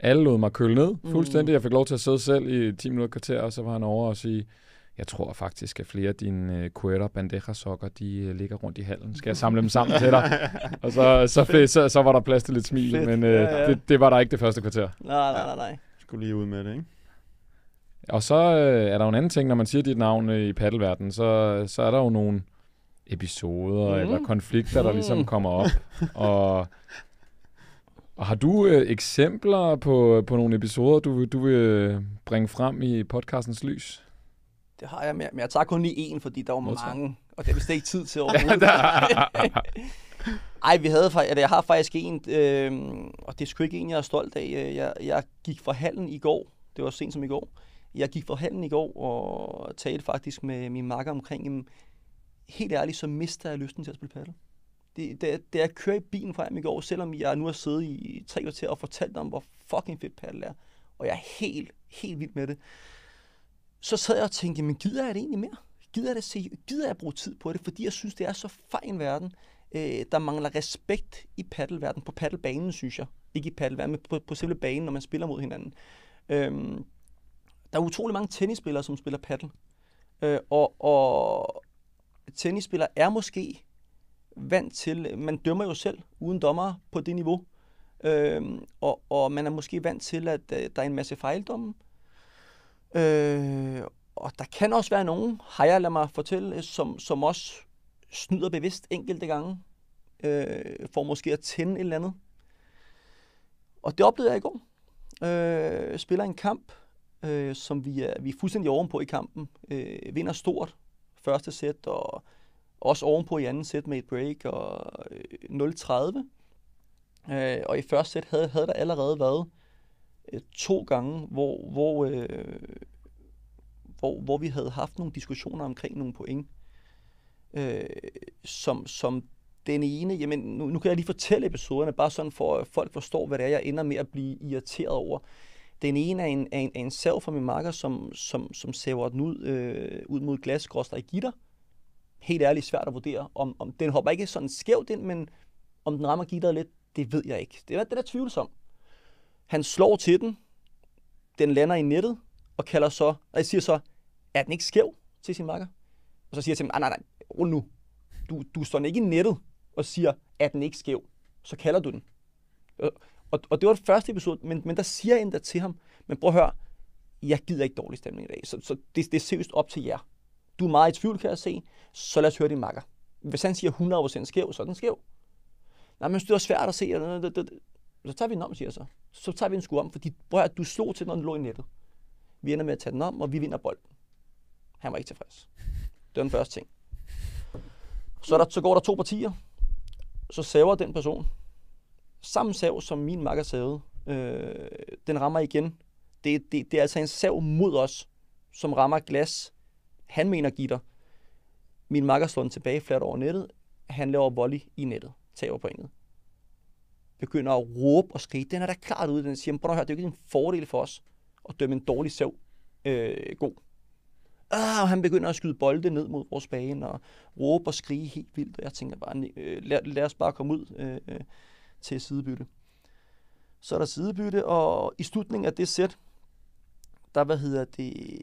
Alle lod mig køle ned mm. fuldstændig. Mm. Jeg fik lov til at sidde selv i 10 minutter kvarter, og så var han over og sige, jeg tror faktisk, at flere af dine uh, Bandeja-sokker, de uh, ligger rundt i hallen. Skal jeg samle dem sammen til dig? og så, så, så, så var der plads til lidt smil, Fedt. men uh, ja, ja. Det, det var der ikke det første kvarter. Nej, nej, nej. nej. Skulle lige ud med det, ikke? Og så øh, er der jo en anden ting, når man siger dit navn øh, i paddelverdenen, så, så er der jo nogle episoder mm. eller konflikter, der ligesom mm. kommer op. og, og har du øh, eksempler på, på nogle episoder, du, du vil øh, bringe frem i podcastens lys? Det har jeg, men jeg, men jeg tager kun lige en, fordi der var Modtag. mange, og det er vist ikke tid til overhovedet. Ej, vi havde, altså, jeg har faktisk en, øh, og det er sgu ikke en, jeg er stolt af. Øh, jeg, jeg gik fra hallen i går, det var sent som i går, jeg gik for handen i går og talte faktisk med min makker omkring, jamen, helt ærligt, så mister jeg lysten til at spille paddle. Det, da, jeg kører i bilen frem i går, selvom jeg nu har siddet i tre kvarter og fortalt om, hvor fucking fedt paddle er, og jeg er helt, helt vild med det, så sad jeg og tænkte, men gider jeg det egentlig mere? Gider jeg, det se, gider jeg bruge tid på det? Fordi jeg synes, det er så fejl verden. Øh, der mangler respekt i paddleverden, på paddlebanen, synes jeg. Ikke i paddleverden, men på, på selve banen, når man spiller mod hinanden. Øhm, der er utrolig mange tennisspillere, som spiller paddle. Øh, og, og tennisspillere er måske vant til, man dømmer jo selv uden dommer på det niveau, øh, og, og man er måske vant til, at øh, der er en masse fejldomme. Øh, og der kan også være nogen, har jeg lad mig fortælle, som, som også snyder bevidst enkelte gange, øh, for måske at tænde et eller andet. Og det oplevede jeg i går. Øh, spiller en kamp, øh, som vi er, vi er fuldstændig ovenpå i kampen. Øh, vinder stort første sæt, og også ovenpå i anden sæt med et break og øh, 0-30. Øh, og i første sæt havde, havde der allerede været øh, to gange, hvor, hvor, øh, hvor, hvor vi havde haft nogle diskussioner omkring nogle point. Øh, som, som den ene, jamen nu, nu kan jeg lige fortælle episoderne, bare sådan for at folk forstår, hvad det er, jeg ender med at blive irriteret over. Den ene er en, er en, er en sav fra min marker, som, som, som sæver den ud, øh, ud mod glas, i gitter. Helt ærligt svært at vurdere. Om, om, den hopper ikke sådan skævt ind, men om den rammer gitteret lidt, det ved jeg ikke. Det er, det er tvivlsom. Han slår til den, den lander i nettet, og kalder så, og jeg siger så, er den ikke skæv til sin makker? Og så siger jeg til ham, nej, nej, nej, rul nu. Du, du står ikke i nettet og siger, er den ikke skæv? Så kalder du den. Øh, og, og det var det første episode, men, men der siger jeg endda til ham, men prøv at høre, jeg gider ikke dårlig stemning i dag, så, så det, det er seriøst op til jer. Du er meget i tvivl, kan jeg se, så lad os høre din makker. Hvis han siger 100% skæv, så er den skæv. Nej, men det er svært at se, så tager vi den om, siger jeg så. Så tager vi en sku om, fordi prøv at du slog til, når den lå i nettet. Vi ender med at tage den om, og vi vinder bolden. Han var ikke tilfreds. Det var den første ting. Så, der, så går der to partier. Så saver den person samme sav, som min makker sav, Øh, den rammer igen. Det, det, det er altså en sav mod os, som rammer glas. Han mener gitter. Min makker slår den tilbage flat over nettet. Han laver volley i nettet. Taber pointet. Begynder at råbe og skrige. Den er da klart ude. Den siger, prøv at høre, det er jo ikke en fordel for os at dømme en dårlig sav øh, god. Ah, og han begynder at skyde bolde ned mod vores bane og råbe og skrige helt vildt. Og jeg tænker bare, øh, lad, lad os bare komme ud. Øh, øh til sidebytte. Så er der sidebytte, og i slutningen af det sæt, der hvad hedder det,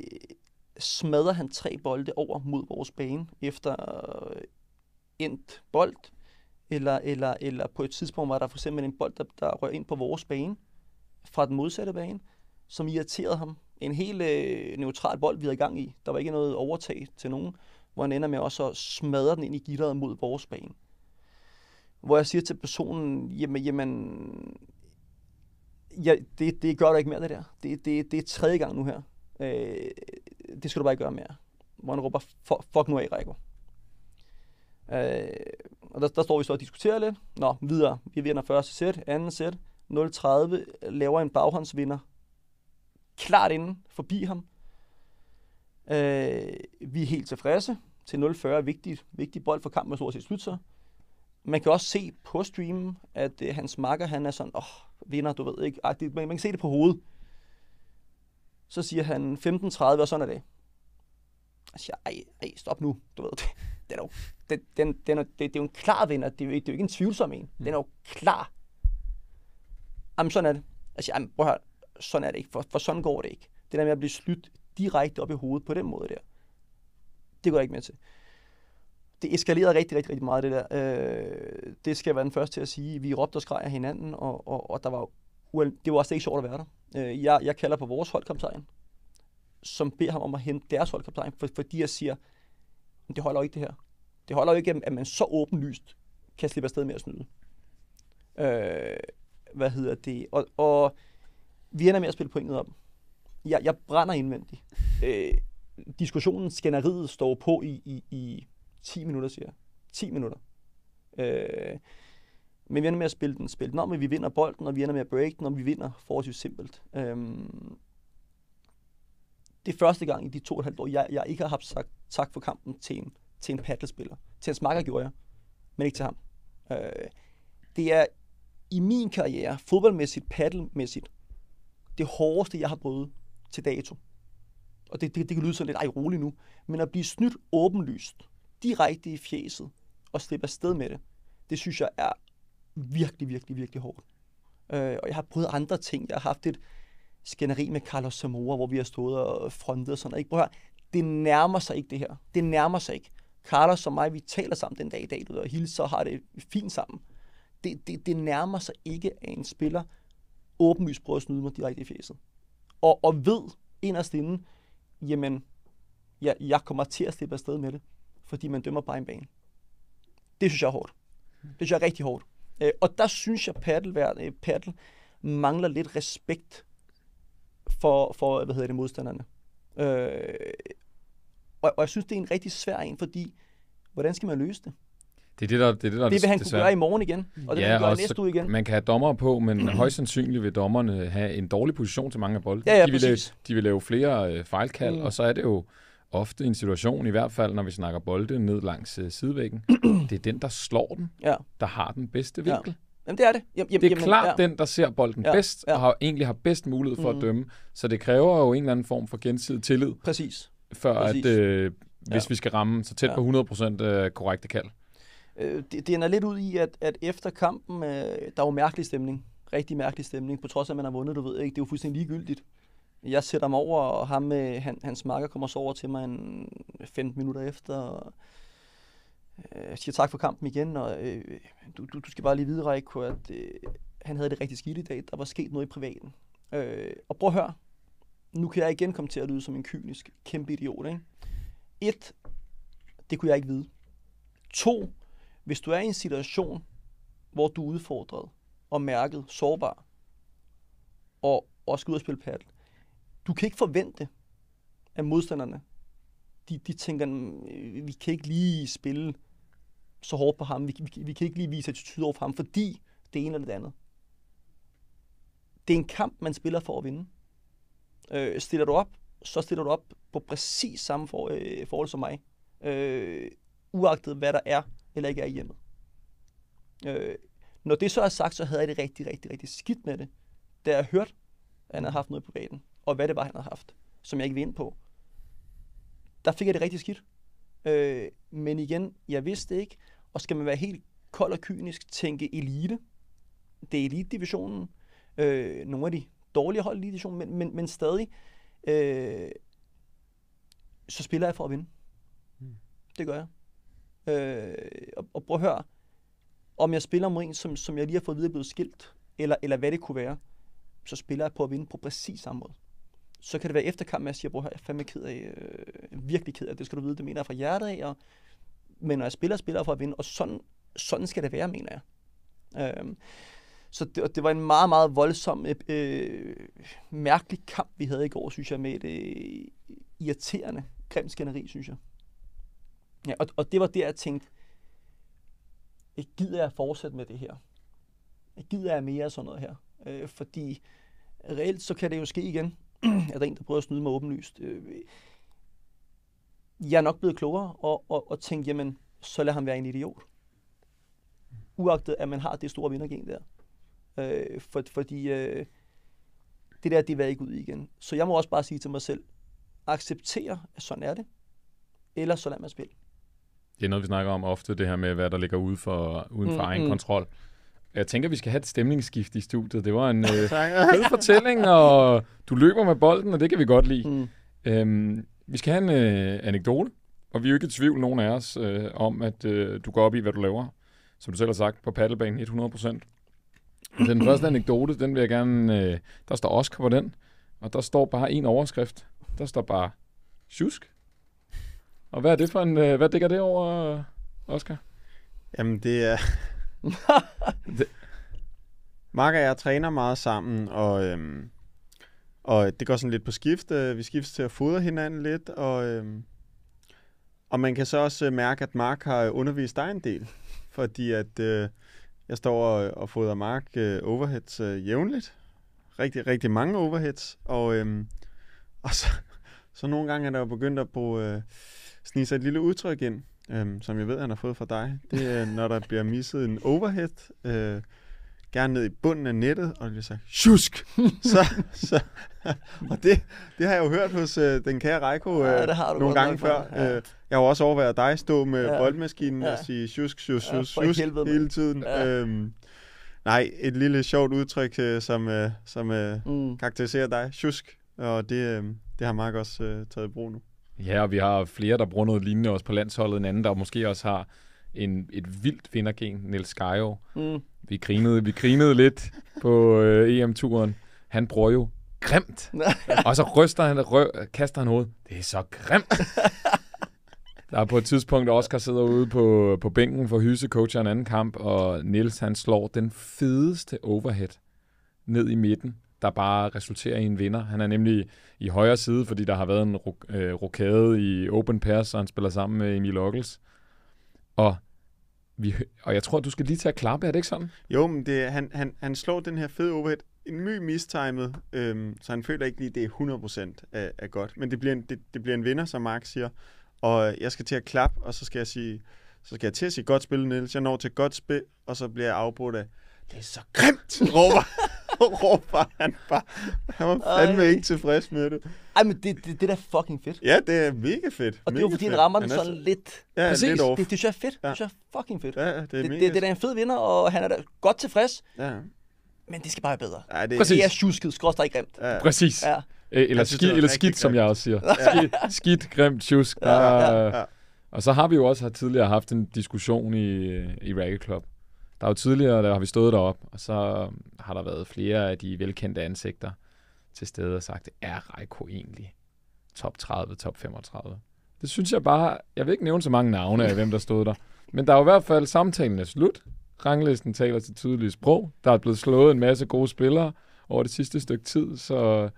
smadrer han tre bolde over mod vores bane efter øh, endt bold, eller, eller, eller på et tidspunkt var der for eksempel en bold, der, der røg ind på vores bane, fra den modsatte bane, som irriterede ham. En helt øh, neutral bold, vi havde gang i. Der var ikke noget overtag til nogen, hvor han ender med også at smadre den ind i gitteret mod vores bane hvor jeg siger til personen, jamen, jamen ja, det, det gør du ikke mere, det der. Det, det, det er tredje gang nu her. Øh, det skal du bare ikke gøre mere. Hvor han råber, fuck nu af, Rico. Øh, og der, der står vi så og diskuterer lidt. Nå, videre. Vi vinder første sæt, anden sæt. 0-30 laver en baghåndsvinder. Klart inden, forbi ham. Øh, vi er helt tilfredse. Til 0-40 er vigtigt. Vigtig bold for kampen, og stort set slut så man kan også se på streamen, at øh, hans makker, han er sådan, åh, oh, vinder, du ved ikke, Ej, det, man, man kan se det på hovedet. Så siger han 15.30, og sådan er det. Jeg siger, ej, ej, stop nu, du ved, det, Det er jo, den, den, den er, det, det er jo en klar vinder, det er jo, det er jo ikke en tvivlsom en, den er jo klar. Jamen, sådan er det. Jeg siger, prøv at høre, sådan er det ikke, for, for sådan går det ikke. Det der med at blive slydt direkte op i hovedet på den måde der, det går jeg ikke med til det eskalerede rigtig, rigtig, rigtig meget, det der. Øh, det skal jeg være den første til at sige. Vi råbte og skreg af hinanden, og, og, og der var ual... det var også ikke sjovt at være der. Øh, jeg, jeg kalder på vores holdkaptajn, som beder ham om at hente deres holdkaptajn, for, fordi jeg siger, det holder jo ikke det her. Det holder jo ikke, at man så åbenlyst kan slippe afsted med at snyde. Øh, hvad hedder det? Og, og vi ender med at spille pointet op. Jeg, jeg brænder indvendigt. Øh, diskussionen, skænderiet står på i, i, i 10 minutter, siger jeg. 10 minutter. Øh, men vi ender med at spille den, spille den om, men vi vinder bolden, og vi ender med at break den, og vi vinder forholdsvis simpelt. Øh, det er første gang i de to og et halvt år, jeg, jeg ikke har haft sagt tak for kampen til en, til en paddlespiller. Til en smakker gjorde jeg, men ikke til ham. Øh, det er i min karriere, fodboldmæssigt, paddelmæssigt, det hårdeste, jeg har prøvet til dato. Og det, det, det kan lyde sådan lidt, ej, roligt nu. Men at blive snydt åbenlyst direkte i fjeset og slippe afsted med det, det synes jeg er virkelig, virkelig, virkelig hårdt. Øh, og jeg har prøvet andre ting. Jeg har haft et skænderi med Carlos Zamora, hvor vi har stået og frontet og sådan noget. Ikke? Prøv at høre, det nærmer sig ikke det her. Det nærmer sig ikke. Carlos og mig, vi taler sammen den dag i dag, du, og hilser og har det fint sammen. Det, det, det nærmer sig ikke, at en spiller åbenlyst prøver at snyde mig direkte i fjeset. Og, og ved inderst inden, jamen, jeg, jeg kommer til at slippe afsted med det fordi man dømmer bare en bane. Det synes jeg er hårdt. Det synes jeg er rigtig hårdt. Øh, og der synes jeg, paddle, øh, paddle mangler lidt respekt for, for hvad hedder det, modstanderne. Øh, og, og jeg synes, det er en rigtig svær en, fordi hvordan skal man løse det? Det er det, der, det, er det, der det vil han desværre. kunne gøre i morgen igen, og det ja, vil han gøre næste uge igen. Man kan have dommer på, men højst sandsynligt vil dommerne have en dårlig position til mange af bolden. Ja, ja, de, vil lave, de vil lave flere øh, fejlkald, mm. og så er det jo ofte en situation, i hvert fald når vi snakker bolde ned langs øh, sidevæggen, det er den, der slår den, ja. der har den bedste vinkel. Ja. Jamen, det er det. Jamen, jamen, det er jamen, klart ja. den, der ser bolden ja, bedst, ja. og har, egentlig har bedst mulighed for mm. at dømme. Så det kræver jo en eller anden form for gensidig tillid. Præcis. For Præcis. at, øh, hvis ja. vi skal ramme så tæt ja. på 100% øh, korrekte kald. Øh, det, det ender lidt ud i, at, at efter kampen, øh, der var mærkelig stemning. Rigtig mærkelig stemning, på trods af, at man har vundet, du ved ikke. Det er jo fuldstændig ligegyldigt jeg sætter mig over, og ham, med, øh, han, hans makker kommer så over til mig en 15 minutter efter, og øh, siger tak for kampen igen, og øh, du, du, du skal bare lige vide, ikke, at øh, han havde det rigtig skidt i dag. Der var sket noget i privaten. Øh, og prøv at høre, nu kan jeg igen komme til at lyde som en kynisk kæmpe idiot, ikke? Et, det kunne jeg ikke vide. To, hvis du er i en situation, hvor du er udfordret og mærket, sårbar, og, og skal ud og spille paddle, du kan ikke forvente, at modstanderne, de, de tænker, mm, vi kan ikke lige spille så hårdt på ham, vi, vi, vi kan ikke lige vise attitude over for ham, fordi det ene eller det andet. Det er en kamp, man spiller for at vinde. Øh, stiller du op, så stiller du op på præcis samme for, øh, forhold som mig. Øh, uagtet hvad der er eller ikke er i hjemmet. Øh, når det så er sagt, så havde jeg det rigtig, rigtig, rigtig skidt med det, da jeg hørte, at han havde haft noget i privaten og hvad det var, han havde haft, som jeg ikke vil ind på. Der fik jeg det rigtig skidt. Øh, men igen, jeg vidste ikke, og skal man være helt kold og kynisk, tænke elite. Det er elite-divisionen. Øh, nogle af de dårlige hold i divisionen, men, men, men stadig, øh, så spiller jeg for at vinde. Mm. Det gør jeg. Øh, og, og prøv at høre, om jeg spiller mod en, som, som jeg lige har fået videre blevet skilt, eller, eller hvad det kunne være, så spiller jeg på at vinde på præcis samme måde så kan det være efter kampen, at jeg siger, bror, jeg er fandme ked af, øh, virkelig ked af, det skal du vide, det mener jeg fra hjertet af, og, men når jeg spiller, spiller for at vinde, og sådan, sådan skal det være, mener jeg. Øhm, så det, det var en meget, meget voldsom, øh, øh, mærkelig kamp, vi havde i går, synes jeg, med et øh, irriterende, grimt skænderi, synes jeg. Ja, og, og det var der, jeg tænkte, jeg gider jeg fortsætte med det her? Jeg gider jeg mere sådan noget her? Øh, fordi reelt så kan det jo ske igen er der en, der prøver at snyde mig åbenlyst. Øh, jeg er nok blevet klogere og, og, og tænke, jamen, så lad ham være en idiot. Uagtet, at man har det store vindergen der. Øh, for, fordi øh, det der, det var ikke ud igen. Så jeg må også bare sige til mig selv, acceptere, at sådan er det, eller så lad man spille. Det er noget, vi snakker om ofte, det her med, hvad der ligger ude for, uden for mm, egen mm. kontrol. Jeg tænker, vi skal have et stemningsskift i studiet. Det var en øh, fed fortælling, og du løber med bolden, og det kan vi godt lide. Mm. Øhm, vi skal have en øh, anekdote, og vi er jo ikke i tvivl, nogen af os, øh, om at øh, du går op i, hvad du laver. Som du selv har sagt, på paddlebanen 100%. Men den første anekdote, den vil jeg gerne... Øh, der står Oscar på den, og der står bare en overskrift. Der står bare, Sjusk. Og hvad er det for en... Øh, hvad dækker det over, Oscar? Jamen, det er det. Mark og jeg træner meget sammen, og, øhm, og det går sådan lidt på skift. Øh, vi skifter til at fodre hinanden lidt, og, øhm, og man kan så også øh, mærke, at Mark har øh, undervist dig en del, fordi at øh, jeg står og, og fodrer Mark øh, overheads øh, jævnligt. Rigtig, rigtig mange overheads, og, øhm, og så, så nogle gange er der jo begyndt at bruge, øh, snige sig et lille udtryk ind, øhm, som jeg ved, han har fået fra dig, det er, når der bliver misset en overhead, øh, gerne ned i bunden af nettet, og det bliver sagt, tjusk! så, så, og det, det har jeg jo hørt hos øh, den kære Reiko øh, ja, nogle gange før. Øh, ja. jeg har også overværet dig stå med ja. boldmaskinen ja. og sige tjusk, tjusk, tjusk, ja, helvede, hele tiden. Ja. Øhm, nej, et lille sjovt udtryk, øh, som, øh, som øh, mm. karakteriserer dig, tjusk, Og det, øh, det har Mark også øh, taget i brug nu. Ja, og vi har flere, der bruger noget lignende også på landsholdet. En anden, der måske også har en, et vildt vindergen, Niels Skyjo. Mm. Vi, grinede, vi grinede lidt på øh, EM-turen. Han bruger jo grimt. og så ryster han, rø, kaster han hovedet. Det er så grimt. Der er på et tidspunkt, Oscar sidder ude på, på bænken for Hyse coacher en anden kamp, og Nils han slår den fedeste overhead ned i midten der bare resulterer i en vinder. Han er nemlig i højre side, fordi der har været en øh, rokade i Open Pass, og han spiller sammen med Emil Ockels. Og, vi, og jeg tror, du skal lige tage klappe, er det ikke sådan? Jo, men det, han, han, han slår den her fede overhead en my mistimet, øhm, så han føler ikke lige, det er 100% af, af godt. Men det bliver, en, det, det bliver en vinder, som Mark siger. Og jeg skal til at klappe, og så skal jeg sige, så skal jeg til at sige godt spil, Niels. Jeg når til godt spil, og så bliver jeg afbrudt af, det er så grimt, råber råber han bare. Han var fandme Ej. ikke tilfreds med det. Ej, men det, det, det er da fucking fedt. Ja, det er mega fedt. Og det er jo fordi, han rammer den sådan så... lidt. Ja, Præcis. lidt off. Det, det synes jeg er fedt. Ja. Det synes jeg er fucking fedt. Ja, det, er det, det, det, er da en fed vinder, og han er da godt tilfreds. Ja. Men det skal bare være bedre. Ja, det, er... Præcis. det er skrås dig grimt. Ja. Præcis. Ja. Øh, eller, skid, eller skidt, grimt. som jeg også siger. Ja. Skid, skidt grimt, tjusk. Ja, ja, ja. Øh, og så har vi jo også tidligere haft en diskussion i, øh, i Racket Club, der er jo tidligere, der har vi stået derop, og så øhm, har der været flere af de velkendte ansigter til stede og sagt, er Reiko egentlig top 30, top 35? Det synes jeg bare, jeg vil ikke nævne så mange navne af, hvem der stod der, men der er jo i hvert fald samtalen er slut. Ranglisten taler til tydeligt sprog. Der er blevet slået en masse gode spillere over det sidste stykke tid, så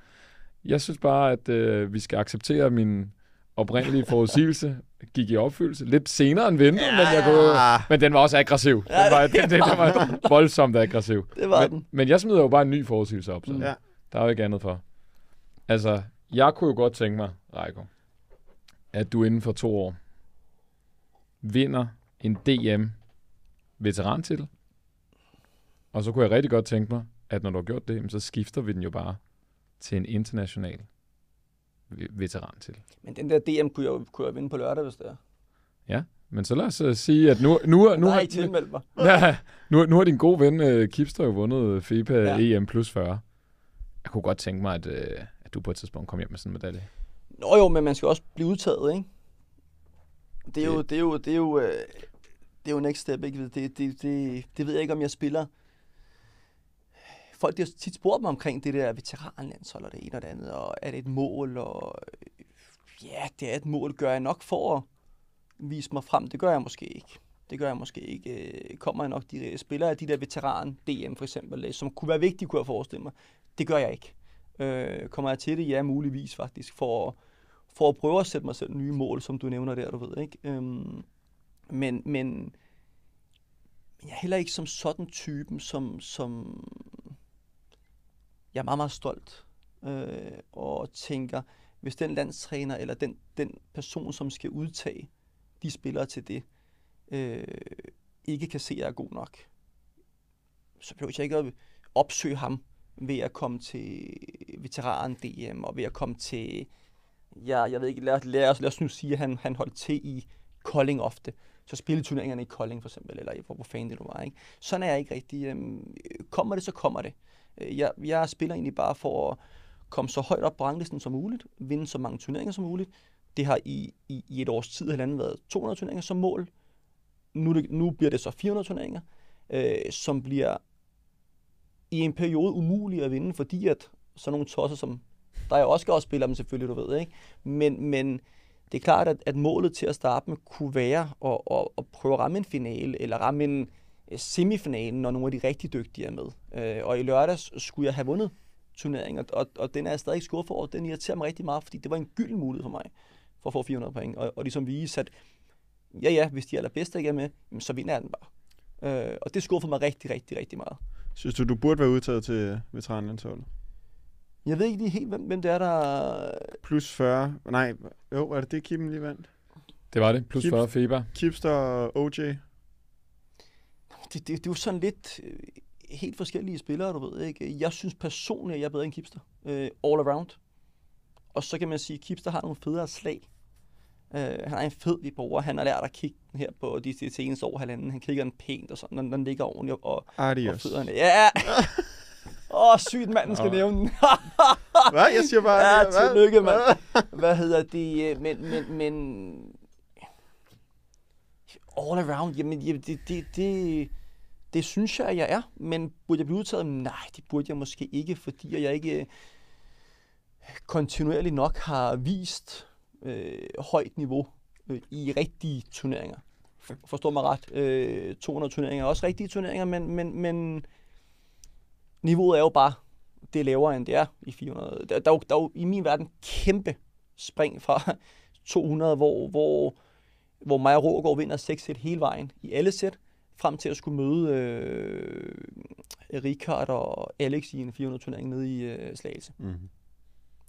jeg synes bare, at øh, vi skal acceptere min oprindelige forudsigelse gik i opfyldelse. Lidt senere end ventet, ja. men, jeg kunne, men den var også aggressiv. Ja, den var, det, den, den, den var voldsomt aggressiv. Det var men, den. Men jeg smider jo bare en ny forudsigelse op, så mm. ja. der er jo ikke andet for. Altså, jeg kunne jo godt tænke mig, Reiko, at du inden for to år vinder en DM veterantitel. Og så kunne jeg rigtig godt tænke mig, at når du har gjort det, så skifter vi den jo bare til en international veteran til. Men den der DM kunne jeg, kunne jeg vinde på lørdag, hvis det er. Ja, men så lad os øh, sige, at nu... nu, nu, nu Nej, tilmeld mig. ja, nu, nu har din gode ven uh, Kipster jo vundet FIBA ja. EM plus 40. Jeg kunne godt tænke mig, at, uh, at du på et tidspunkt kom hjem med sådan en medalje. Nå jo, men man skal også blive udtaget, ikke? Det er jo, det er jo, det er jo, øh, det er jo next step, ikke? Det, det, det, det ved jeg ikke, om jeg spiller folk har tit spurgt mig omkring det der veteranlandshold og det ene og det andet, og er det et mål, og øh, ja, det er et mål, gør jeg nok for at vise mig frem. Det gør jeg måske ikke. Det gør jeg måske ikke. Øh, kommer jeg nok de øh, spillere af de der veteran DM for eksempel, som kunne være vigtige, kunne jeg forestille mig. Det gør jeg ikke. Øh, kommer jeg til det? Ja, muligvis faktisk, for, for at prøve at sætte mig selv nye mål, som du nævner der, du ved, ikke? Øhm, men, men, men jeg er heller ikke som sådan typen, som, som jeg er meget, meget stolt øh, og tænker, hvis den landstræner eller den, den person, som skal udtage de spillere til det, øh, ikke kan se, at jeg er god nok, så behøver jeg ikke at opsøge ham ved at komme til veteranen DM og ved at komme til, ja, jeg ved ikke, lad, lad, os, lad os nu sige, at han, han holdt til i Kolding ofte så spille turneringerne i Kolding for eksempel, eller hvor, hvor fanden det nu var. Ikke? Sådan er jeg ikke rigtig. Øh, kommer det, så kommer det. Øh, jeg, jeg spiller egentlig bare for at komme så højt op på ranglisten som muligt, vinde så mange turneringer som muligt. Det har i, i, i et års tid halvanden været 200 turneringer som mål. Nu, det, nu bliver det så 400 turneringer, øh, som bliver i en periode umulig at vinde, fordi at sådan nogle tosser som der er også skal også spille dem selvfølgelig, du ved, ikke? Men, men det er klart, at, at målet til at starte med kunne være at, at, at prøve at ramme en finale, eller ramme en, semifinalen, når nogle af de rigtig dygtige er med. Øh, og i lørdags skulle jeg have vundet turneringen, og, og den er jeg stadig ikke skuffet over. Den irriterer mig rigtig meget, fordi det var en gylden mulighed for mig for at få 400 point. Og, og ligesom vise, at ja, ja, hvis de allerbedste ikke er med, så vinder jeg den bare. Øh, og det skuffer mig rigtig, rigtig, rigtig meget. Synes du, du burde være udtaget til veteranlandsholdet? Jeg ved ikke lige helt, hvem, hvem det er, der... Plus 40. Nej, jo, er det det, Kim lige vandt? Det var det. Plus Kip, 40 Feber. Kipster og OJ det, det, det er jo sådan lidt øh, helt forskellige spillere, du ved. Ikke? Jeg synes personligt, at jeg er bedre end Kipster. Øh, all around. Og så kan man sige, at Kipster har nogle federe slag. Øh, han er en fed libroer. Han har lært at kigge her på de, de seneste år halvanden. Han kigger den pænt og sådan, når den ligger ordentligt. Og, Adios. og fødderne. Ja! Åh, oh, sygt manden skal oh. nævne den. Hvad? Jeg siger bare... Ja, hvad? tillykke, mand. Hvad hedder det? Men, men, men... All around, jamen, det, det, det, det synes jeg, at jeg er, men burde jeg blive udtaget? Nej, det burde jeg måske ikke, fordi jeg ikke øh, kontinuerligt nok har vist øh, højt niveau øh, i rigtige turneringer. For, forstår mig ret. Øh, 200 turneringer er også rigtige turneringer, men, men, men niveauet er jo bare det lavere, end det er i 400. Der, der, er jo, der er jo i min verden kæmpe spring fra 200, hvor, hvor, hvor Maja Rågaard vinder 6 sæt hele vejen i alle sæt, frem til at skulle møde øh, Richard og Alex i en 400 turnering nede i øh, Slagelse. Mm-hmm.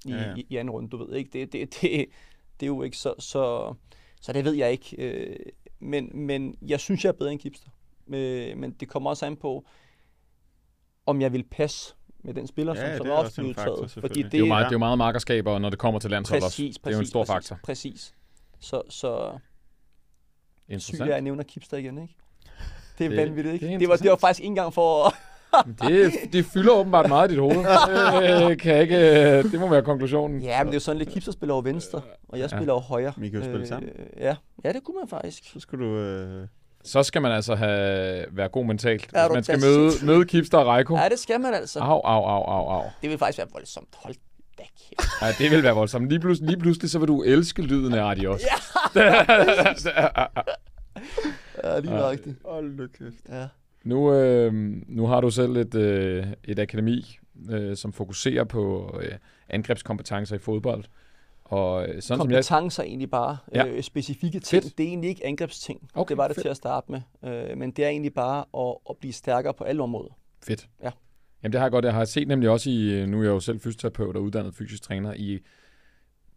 I, ja, ja. I, i anden runde, du ved ikke. Det, det, det, det er jo ikke så, så, så det ved jeg ikke. Øh, men, men jeg synes, jeg er bedre end Kipster. Øh, men det kommer også an på, om jeg vil passe med den spiller, ja, som, som er også blevet taget. Fordi det, det, er jo meget, det er jo meget markerskab, og når det kommer til landshold præcis, også. Præcis, det er jo en stor præcis, faktor. Præcis. Så, så Interessant. Syg, jeg nævner Kipster igen, ikke? Det er det, vanvittigt, ikke? Det, det, var, det var faktisk ikke engang for... det, det fylder åbenbart meget i dit hoved. øh, kan ikke, øh, det må være konklusionen. Ja, men det er jo sådan lidt, Kipser spiller over venstre, øh, og jeg ja. spiller over højre. Vi kan jo spille øh, sammen. Ja. ja, det kunne man faktisk. Så skulle du... Øh så skal man altså have, være god mentalt. Er hvis man skal møde, møde Kipster og Reiko. Ja, det skal man altså. Au, au, au, au, au. Det vil faktisk være voldsomt. Hold da kæft. Ja, det vil være voldsomt. Lige pludselig, lige pludselig så vil du elske lyden af Radio. Ja! Ja, lige ja. rigtigt. Hold da kæft. Ja. Nu, øh, nu har du selv et, øh, et akademi, øh, som fokuserer på øh, angrebskompetencer i fodbold. Og øh, sådan kompetencer som jeg... egentlig bare, ja. øh, specifikke ting. Fedt. Det er egentlig ikke angrebsting. Okay, det var det fedt. til at starte med. Øh, men det er egentlig bare at, at blive stærkere på alle områder. Fedt. Ja. Jamen det har jeg godt. Jeg har set nemlig også i, øh, nu er jeg jo selv fysioterapeut og uddannet fysisk træner, i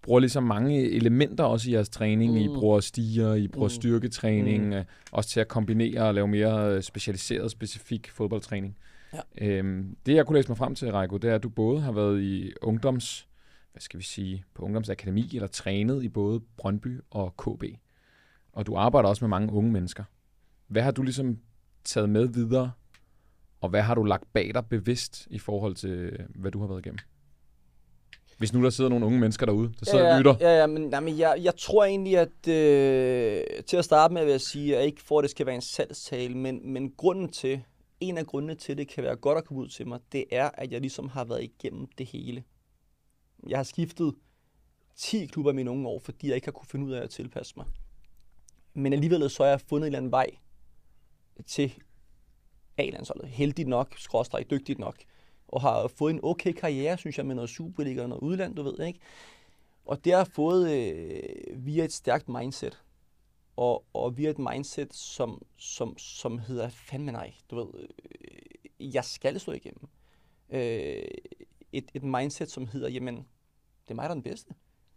bruger ligesom mange elementer også i jeres træning. Mm. I bruger stiger, I bruger mm. styrketræning, mm. Øh, også til at kombinere og lave mere øh, specialiseret, specifik fodboldtræning. Ja. Øhm, det, jeg kunne læse mig frem til, Reiko, det er, at du både har været i ungdoms, hvad skal vi sige, på ungdomsakademi eller trænet i både Brøndby og KB. Og du arbejder også med mange unge mennesker. Hvad har du ligesom taget med videre, og hvad har du lagt bag dig bevidst i forhold til, hvad du har været igennem? Hvis nu der sidder nogle unge mennesker derude, der sidder ja, og lytter. Ja, ja, men, men jeg, jeg tror egentlig, at øh, til at starte med vil jeg sige, at jeg ikke for, at det skal være en salgstale, men, men grunden til, en af grundene til, det kan være godt at komme ud til mig, det er, at jeg ligesom har været igennem det hele. Jeg har skiftet 10 klubber i mine unge år, fordi jeg ikke har kunne finde ud af at tilpasse mig. Men alligevel så har jeg fundet en eller anden vej til A-landsholdet. Heldigt nok, skråstrej, dygtigt nok og har fået en okay karriere, synes jeg, med noget Superliga og noget udland, du ved, ikke? Og det har fået øh, via et stærkt mindset. Og, og via et mindset, som, som, som hedder, fandme nej, du ved, øh, jeg skal slå igennem. Øh, et, et mindset, som hedder, jamen, det er mig, der er den bedste.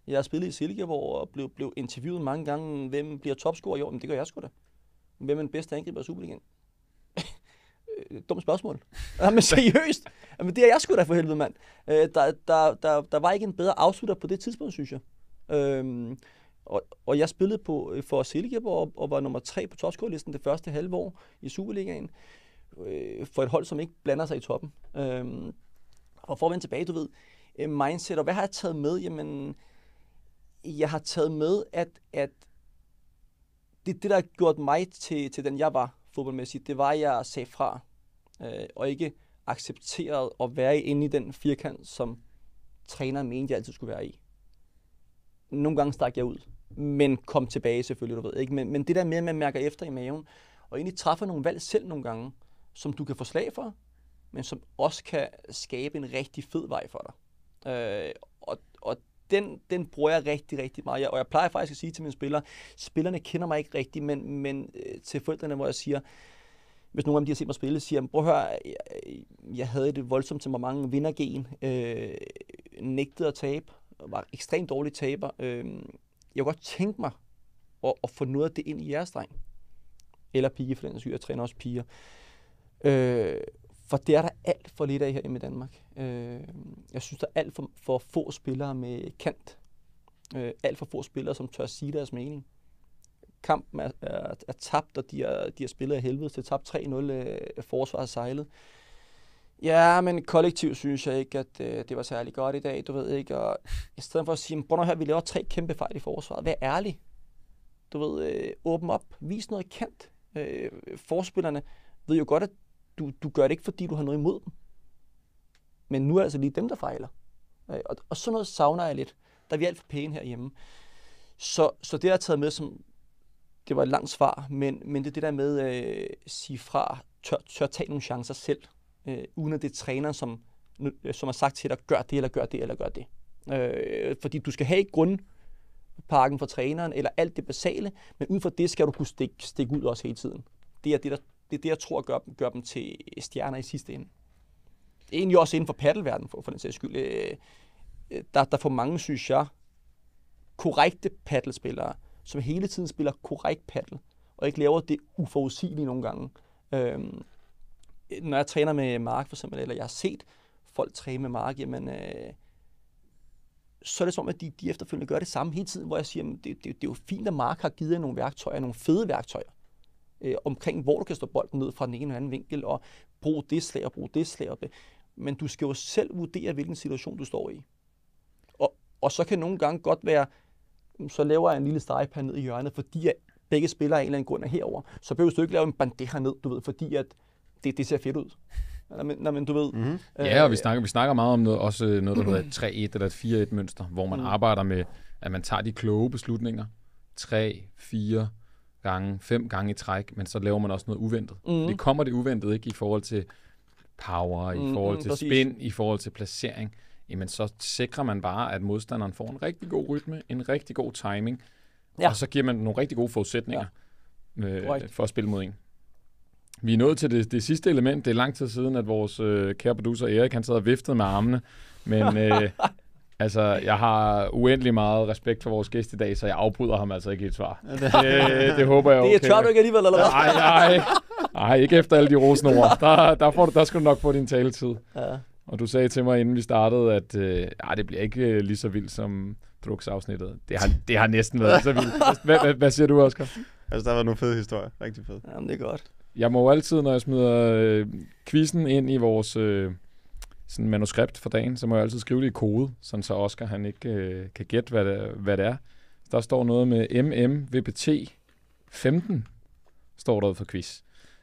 Jeg har spillet i Silkeborg og blev, blev interviewet mange gange, hvem bliver topscorer i år? Men det gør jeg sgu da. Hvem er den bedste angriber i Superligaen? dumt spørgsmål. Jamen seriøst, Jamen, det er jeg sgu da for helvede, mand. Øh, der, der, der, der var ikke en bedre afslutter på det tidspunkt, synes jeg. Øhm, og, og jeg spillede på, øh, for Silkeborg og, og var nummer tre på topscore-listen det første halve år i Superligaen øh, for et hold, som ikke blander sig i toppen. Øhm, og for at vende tilbage, du ved, øh, mindset, og hvad har jeg taget med? Jamen, jeg har taget med, at, at det, det, der har gjort mig til, til den, jeg var fodboldmæssigt, det var, at jeg sagde fra øh, og ikke accepteret at være inde i den firkant, som træneren mente, jeg altid skulle være i. Nogle gange stak jeg ud, men kom tilbage selvfølgelig, du ved ikke. Men, men det der med, at man mærker efter i maven, og egentlig træffer nogle valg selv nogle gange, som du kan få slag for, men som også kan skabe en rigtig fed vej for dig. Øh, og, og den, den bruger jeg rigtig, rigtig meget. Jeg, og jeg plejer faktisk at sige til mine spillere, spillerne kender mig ikke rigtigt, men, men øh, til forældrene, hvor jeg siger, hvis nogen af dem, de har set mig spille, siger, prøv at høre, jeg, øh, jeg havde et voldsomt temperament, vindergen, øh, nægtede at tabe, var ekstremt dårlig taber. Øh, jeg kunne godt tænke mig at, at få noget af det ind i jeres dreng. Eller pige, for den syg, jeg træner også piger. Øh, for det er der alt for lidt af her i Danmark. Øh, jeg synes, der er alt for, for få spillere med kant. Øh, alt for få spillere, som tør sige deres mening kampen er, er, er tabt, og de har de spillet af helvede til tabt 3-0, øh, forsvaret sejlet. Ja, men kollektivt synes jeg ikke, at øh, det var særlig godt i dag, du ved ikke. Og i stedet for at sige, at her, vi laver tre kæmpe fejl i forsvaret. Vær ærlig. Du ved, øh, åbn op. Vis noget kendt. Øh, forspillerne ved jo godt, at du, du gør det ikke, fordi du har noget imod dem. Men nu er det altså lige dem, der fejler. Øh, og, og sådan noget savner jeg lidt. Der er vi alt for pæne herhjemme. Så, så det, jeg har taget med som det var et langt svar, men, men det er det der med at øh, sige fra, tør, tør tage nogle chancer selv, øh, uden at det er træneren, som, øh, som har sagt til dig, gør det, eller gør det, eller gør det. Øh, fordi du skal have parken for træneren, eller alt det basale, men ud fra det skal du kunne stikke, stikke ud også hele tiden. Det er det, der, det, er det jeg tror gør, gør dem til stjerner i sidste ende. Det er Egentlig også inden for paddelverdenen, for, for den sags skyld. Øh, øh der, der for mange, synes jeg, korrekte paddelspillere, som hele tiden spiller korrekt paddle, og ikke laver det uforudsigelige nogle gange. Øhm, når jeg træner med Mark for eksempel, eller jeg har set folk træne med Mark, jamen, øh, så er det som, at de, de efterfølgende gør det samme hele tiden, hvor jeg siger, jamen, det, det, det er jo fint, at Mark har givet jer nogle værktøjer, nogle fede værktøjer, øh, omkring hvor du kan stå bolden ned fra den ene eller anden vinkel, og bruge det slag og bruge det slag. Og det. Men du skal jo selv vurdere, hvilken situation du står i. Og, og så kan nogle gange godt være så laver jeg en lille stregpande ned i hjørnet, fordi at begge spiller af en eller anden grund er herover, så behøver du ikke lave en bandeja ned, du ved, fordi at det, det ser fedt ud. Nå, men, nå, men du ved. Mm-hmm. Øh, ja, og vi snakker, vi snakker meget om noget, også øh, noget, der hedder 3-1 eller 4-1 mønster, hvor man mm. arbejder med, at man tager de kloge beslutninger. 3, 4 gange, 5 gange i træk, men så laver man også noget uventet. Mm. Det kommer det uventet ikke i forhold til power, i mm, forhold mm, til spin, i forhold til placering jamen så sikrer man bare, at modstanderen får en rigtig god rytme, en rigtig god timing, ja. og så giver man nogle rigtig gode forudsætninger ja. øh, for at spille mod en. Vi er nået til det, det sidste element. Det er lang tid siden, at vores øh, kære producer Erik, han sad og viftede med armene, men... Øh, Altså, jeg har uendelig meget respekt for vores gæst i dag, så jeg afbryder ham altså ikke et svar. øh, det håber jeg okay. Det tør du ikke alligevel, eller hvad? Nej, nej. Nej, ikke efter alle de rosende ord. Der, der, får du, der skal du nok få din taletid. Ja. Og du sagde til mig, inden vi startede, at øh, ah, det bliver ikke øh, lige så vildt som Drugs-afsnittet. Det har, det har næsten været så vildt. Hvad, hvad, hvad siger du, Oscar? Altså, der var nogle fede historier. Rigtig fede. Jamen, det er godt. Jeg må jo altid, når jeg smider øh, quizzen ind i vores øh, sådan manuskript for dagen, så må jeg altid skrive det i kode, sådan så Oscar han ikke øh, kan gætte, hvad det, hvad det er. Der står noget med MMVPT 15, står der for quiz.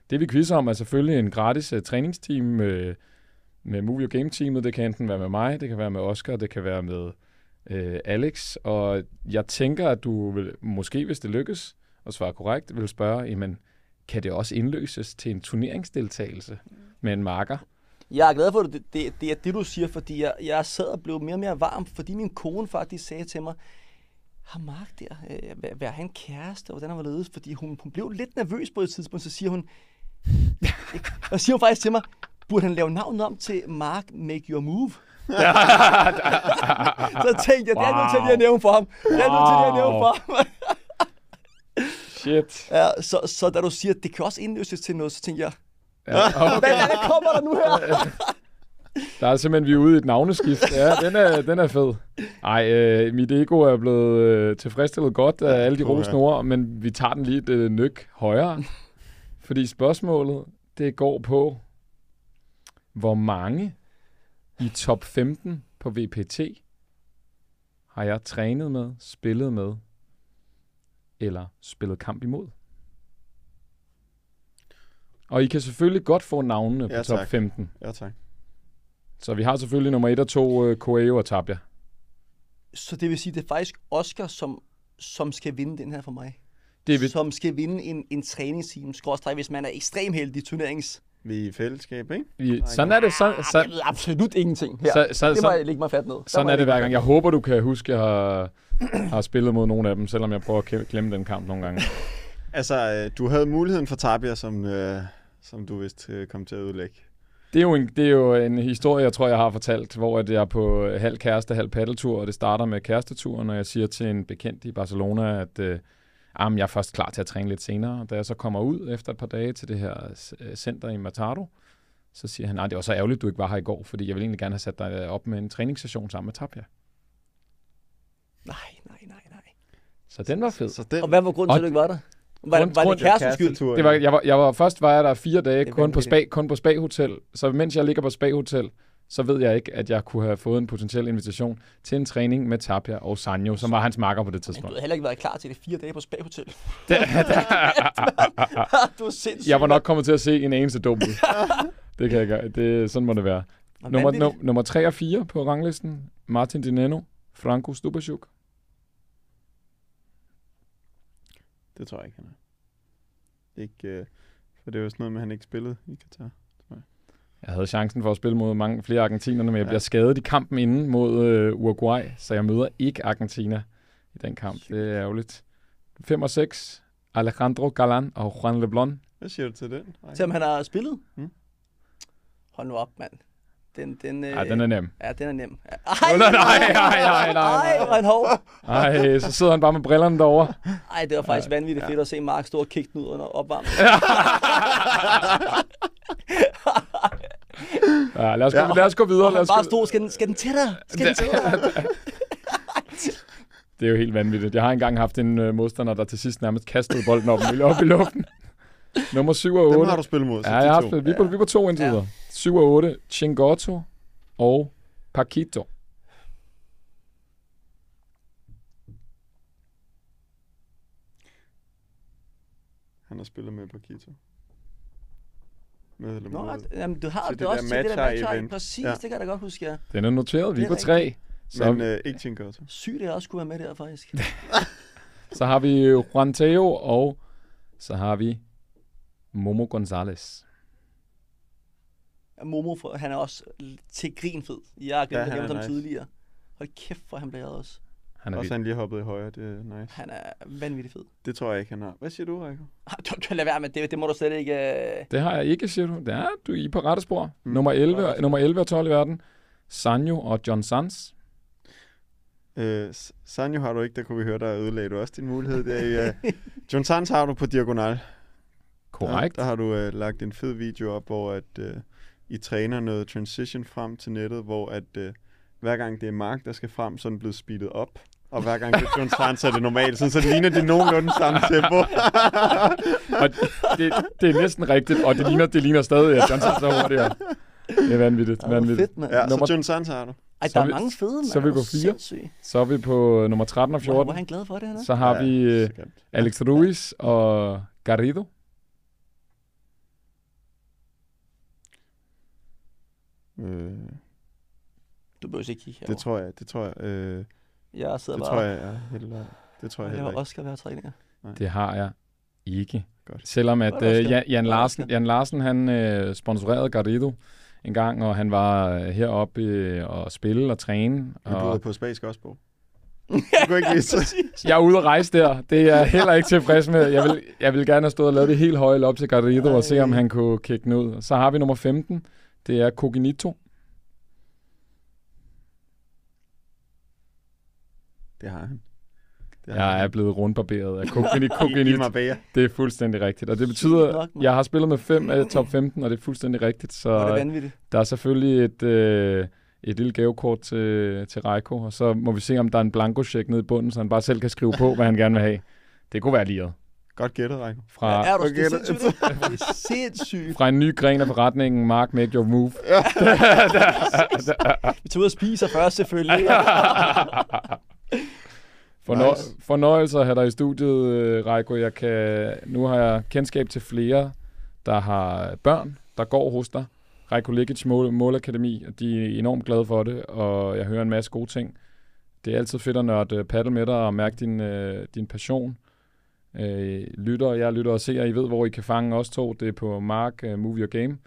Det vi quizzer om er selvfølgelig en gratis øh, træningsteam, øh, med Movie Game Teamet. Det kan enten være med mig, det kan være med Oscar, det kan være med øh, Alex. Og jeg tænker, at du vil, måske, hvis det lykkes at svare korrekt, vil spørge, jamen, kan det også indløses til en turneringsdeltagelse med en marker? Jeg er glad for, at det, det, det er det, du siger, fordi jeg, jeg sad og blev mere og mere varm, fordi min kone faktisk sagde til mig, har Mark der, øh, hvad han kæreste, og hvordan har været fordi hun, hun blev lidt nervøs på et tidspunkt, så siger hun, og siger hun faktisk til mig, burde han lave navnet om til Mark Make Your Move? så tænkte jeg, det er nødt til at jeg nævne for ham. Det er nødt til at jeg nævne for ham. Shit. Ja, så, så da du siger, at det kan også indløses til noget, så tænker jeg, ja, okay. hvad, hvad kommer der nu her? Der er simpelthen, vi er ude i et navneskift. Ja, den er, den er fed. Ej, øh, mit ego er blevet øh, tilfredsstillet godt af alle de rosende ord, men vi tager den lige et øh, nyk højere. Fordi spørgsmålet, det går på, hvor mange i top 15 på VPT har jeg trænet med, spillet med eller spillet kamp imod? Og I kan selvfølgelig godt få navnene ja, på top tak. 15. Ja, tak. Så vi har selvfølgelig nummer 1 og 2, øh, Coelho og Tapia. Så det vil sige, det er faktisk Oscar, som, som skal vinde den her for mig. Det vil... Som skal vinde en, en træningsteam, hvis man er ekstrem heldig, i turnerings vi er i fællesskab, ikke? Vi, sådan er det. Så, ah, så, jeg ved absolut ingenting her. Så, så, det må så, jeg lægge mig fat ned. sådan er det hver gang. Jeg håber, du kan huske, at jeg har, har spillet mod nogle af dem, selvom jeg prøver at glemme den kamp nogle gange. altså, øh, du havde muligheden for Tapia, som, øh, som du vist øh, kom til at udlægge. Det er, jo en, det er jo en historie, jeg tror, jeg har fortalt, hvor jeg er på halv kæreste, halv paddeltur, og det starter med kæresteturen, og jeg siger til en bekendt i Barcelona, at øh, at jeg er først klar til at træne lidt senere. Da jeg så kommer ud efter et par dage til det her øh, center i Matado, så siger han, nej, det var så ærgerligt, du ikke var her i går, fordi jeg ville egentlig gerne have sat dig øh, op med en træningssession sammen med Tapia. Nej, nej, nej, nej. Så den var fed. Så, så den... Og hvad var grunden til, at du ikke var der? Var, grund, var det kærestens skyld? Det var, jeg, var, jeg var, først var jeg der fire dage, kun på, spa, kun på spa-hotel. Så mens jeg ligger på spa-hotel, så ved jeg ikke, at jeg kunne have fået en potentiel invitation til en træning med Tapia og Sanjo, som var hans marker på det tidspunkt. Men du havde heller ikke været klar til det fire dage på Spa Hotel. Det, du er sindssyg. Jeg var nok kommet til at se en eneste dumpel. det kan jeg gøre. Det, sådan må det være. nummer, no, nummer 3 og 4 på ranglisten. Martin Dineno, Franco Stubasjuk. Det tror jeg ikke, han er. Ikke, øh, for det var sådan noget med, at han ikke spillede i Katar. Jeg havde chancen for at spille mod mange flere argentinerne, men jeg ja. bliver skadet i kampen inden mod øh, Uruguay, så jeg møder ikke Argentina i den kamp. Shit. Det er ærgerligt. 5 og 6, Alejandro Galan og Juan Leblon. Hvad siger du til den? om han har spillet? Hmm? Hold nu op, mand. Den, den, øh, Ej, den er nem. Ja, den er nem. Ej, nej, nej, nej, nej, nej. Ej, hvor en hård. Ej, så sidder han bare med brillerne derovre. Ej, det var faktisk vanvittigt ja. fedt at se Mark stå og kigge den ud under opvarmningen. ja, lad, os gå, ja. lad os gå videre. Lad os bare stå, skal den, skal den til dig? Skal den til dig? det er jo helt vanvittigt. Jeg har engang haft en øh, modstander, der til sidst nærmest kastede bolden op, op i luften. Nummer 7 og 8. Dem har du spillet mod, så ja, jeg har spillet. Vi, er på, ja. vi er på to indtil videre. Ja. 7 og 8, Chingotto og Paquito. Han har spillet med Paquito medlem. Nå, at, jamen, du har til det, det også til det der match Præcis, ja. det kan jeg da godt huske, ja. Den er noteret, vi er på tre. Så Men øh, ikke tænker også. Sygt, jeg også kunne være med der, faktisk. så har vi øh, Juan Teo, og så har vi Momo Gonzalez. Momo, han er også til grin fed. Jeg har glemt ja, ham nice. tidligere. Hold kæft, for han bliver også. Han er Også han lige hoppet i højre, det er nice. Han er vanvittigt fed. Det tror jeg ikke, han har. Hvad siger du, Rikke? Du, kan lade være med det, det må du slet ikke... Uh... Det har jeg ikke, siger du. Ja, du er i på rette spor. Mm, nummer, 11, og, nummer 11 og 12 i verden. Sanjo og John Sands. Øh, Sanjo har du ikke, der kunne vi høre, der ødelagde du også din mulighed. Der i, uh... John Sands har du på diagonal. Korrekt. Der, der har du uh, lagt en fed video op, hvor at, uh, I træner noget transition frem til nettet, hvor at... Uh, hver gang det er Mark, der skal frem, så er den blevet speedet op. Og hver gang det Jones danser er det normalt, sådan, så ligner det nogenlunde samme tempo. og det, det, er næsten rigtigt, og det ligner, det ligner stadig, at Johnson så hurtigere. Det er vanvittigt. Det er vanvittigt. Fedt, man. ja, Nummer... så John Sands har du. Ej, der er, vi, er mange fede, man. Så er vi på 4. Så er vi på øh, nummer 13 og 14. Hvor er han glad for det, eller? Så har ja, vi sikkert. Øh, Alex Ruiz ja. og Garrido. Øh. Du behøver ikke kigge herovre. Det tror jeg, det tror jeg. Øh. Jeg sidder det bare... Tror jeg, Helt, heller, det tror jeg heller ikke. også været træninger. Nej. Det har jeg ikke. Godt. Selvom at uh, Jan, Jan, Larsen, Jan Larsen, han uh, sponsorerede Garrido en gang, og han var øh, heroppe øh, og spille og træne. og... boede på Spansk også, på. Du ikke vise. jeg er ude at rejse der. Det er jeg heller ikke tilfreds med. Jeg vil, jeg vil gerne have stået og lavet det helt høje op til Garrido og se, om han kunne kigge ned. ud. Så har vi nummer 15. Det er Cognito. Det har han. Det har jeg han. er blevet rundbarberet af kokainit. kokainit. det er fuldstændig rigtigt. Og det betyder, at jeg har spillet med fem af øh, top 15, og det er fuldstændig rigtigt. Så det er vanvittigt. der er selvfølgelig et, øh, et lille gavekort til, til Reiko, og så må vi se, om der er en blanko nede i bunden, så han bare selv kan skrive på, hvad han gerne vil have. Det kunne være liret. Godt gættet, Reiko. Fra, ja, er du det er sindssygt. det er sindssygt. Fra en ny gren af forretningen, Mark, make your move. Ja. vi tager ud og spiser først, selvfølgelig. Fornø- nice. Fornøjelse at have dig i studiet, øh, Reiko. Jeg kan, nu har jeg kendskab til flere, der har børn, der går hos dig. Reiko Ligic Mål- Målakademi, og de er enormt glade for det, og jeg hører en masse gode ting. Det er altid fedt at nørde øh, paddle med dig og mærke din, øh, din passion. lytter, jeg lytter og ser, I ved, hvor I kan fange os to. Det er på Mark Movie og Game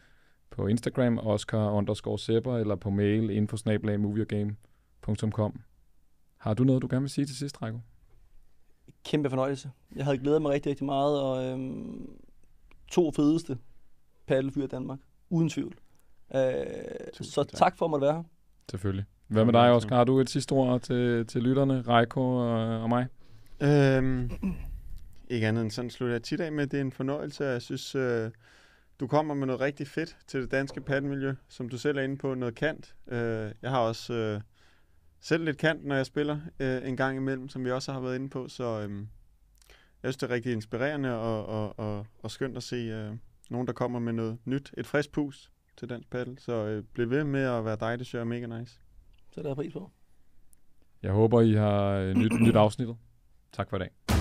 på Instagram, Oscar underscore Sepper, eller på mail infosnablagmovieogame.com. Har du noget, du gerne vil sige til sidst, Rækko? Kæmpe fornøjelse. Jeg havde glædet mig rigtig, rigtig meget, og øhm, to fedeste paddelfyr i Danmark, uden tvivl. Øh, så tak. tak for at måtte være her. Selvfølgelig. Hvad med dig, Oscar? Har du et sidste ord til, til lytterne, Reiko og, og mig? Øhm, ikke andet end sådan slutter jeg tit af med, det er en fornøjelse, jeg synes, øh, du kommer med noget rigtig fedt til det danske paddelmiljø, som du selv er inde på, noget kant. Øh, jeg har også øh, selv lidt kant, når jeg spiller øh, en gang imellem, som vi også har været inde på. Så øh, jeg synes, det er rigtig inspirerende og, og, og, og skønt at se øh, nogen, der kommer med noget nyt. Et frisk pus til dansk paddle. Så øh, bliv ved med at være dig, det er mega nice. Så der er pris på. Jeg håber, I har øh, nyt, nyt afsnittet. Tak for i dag.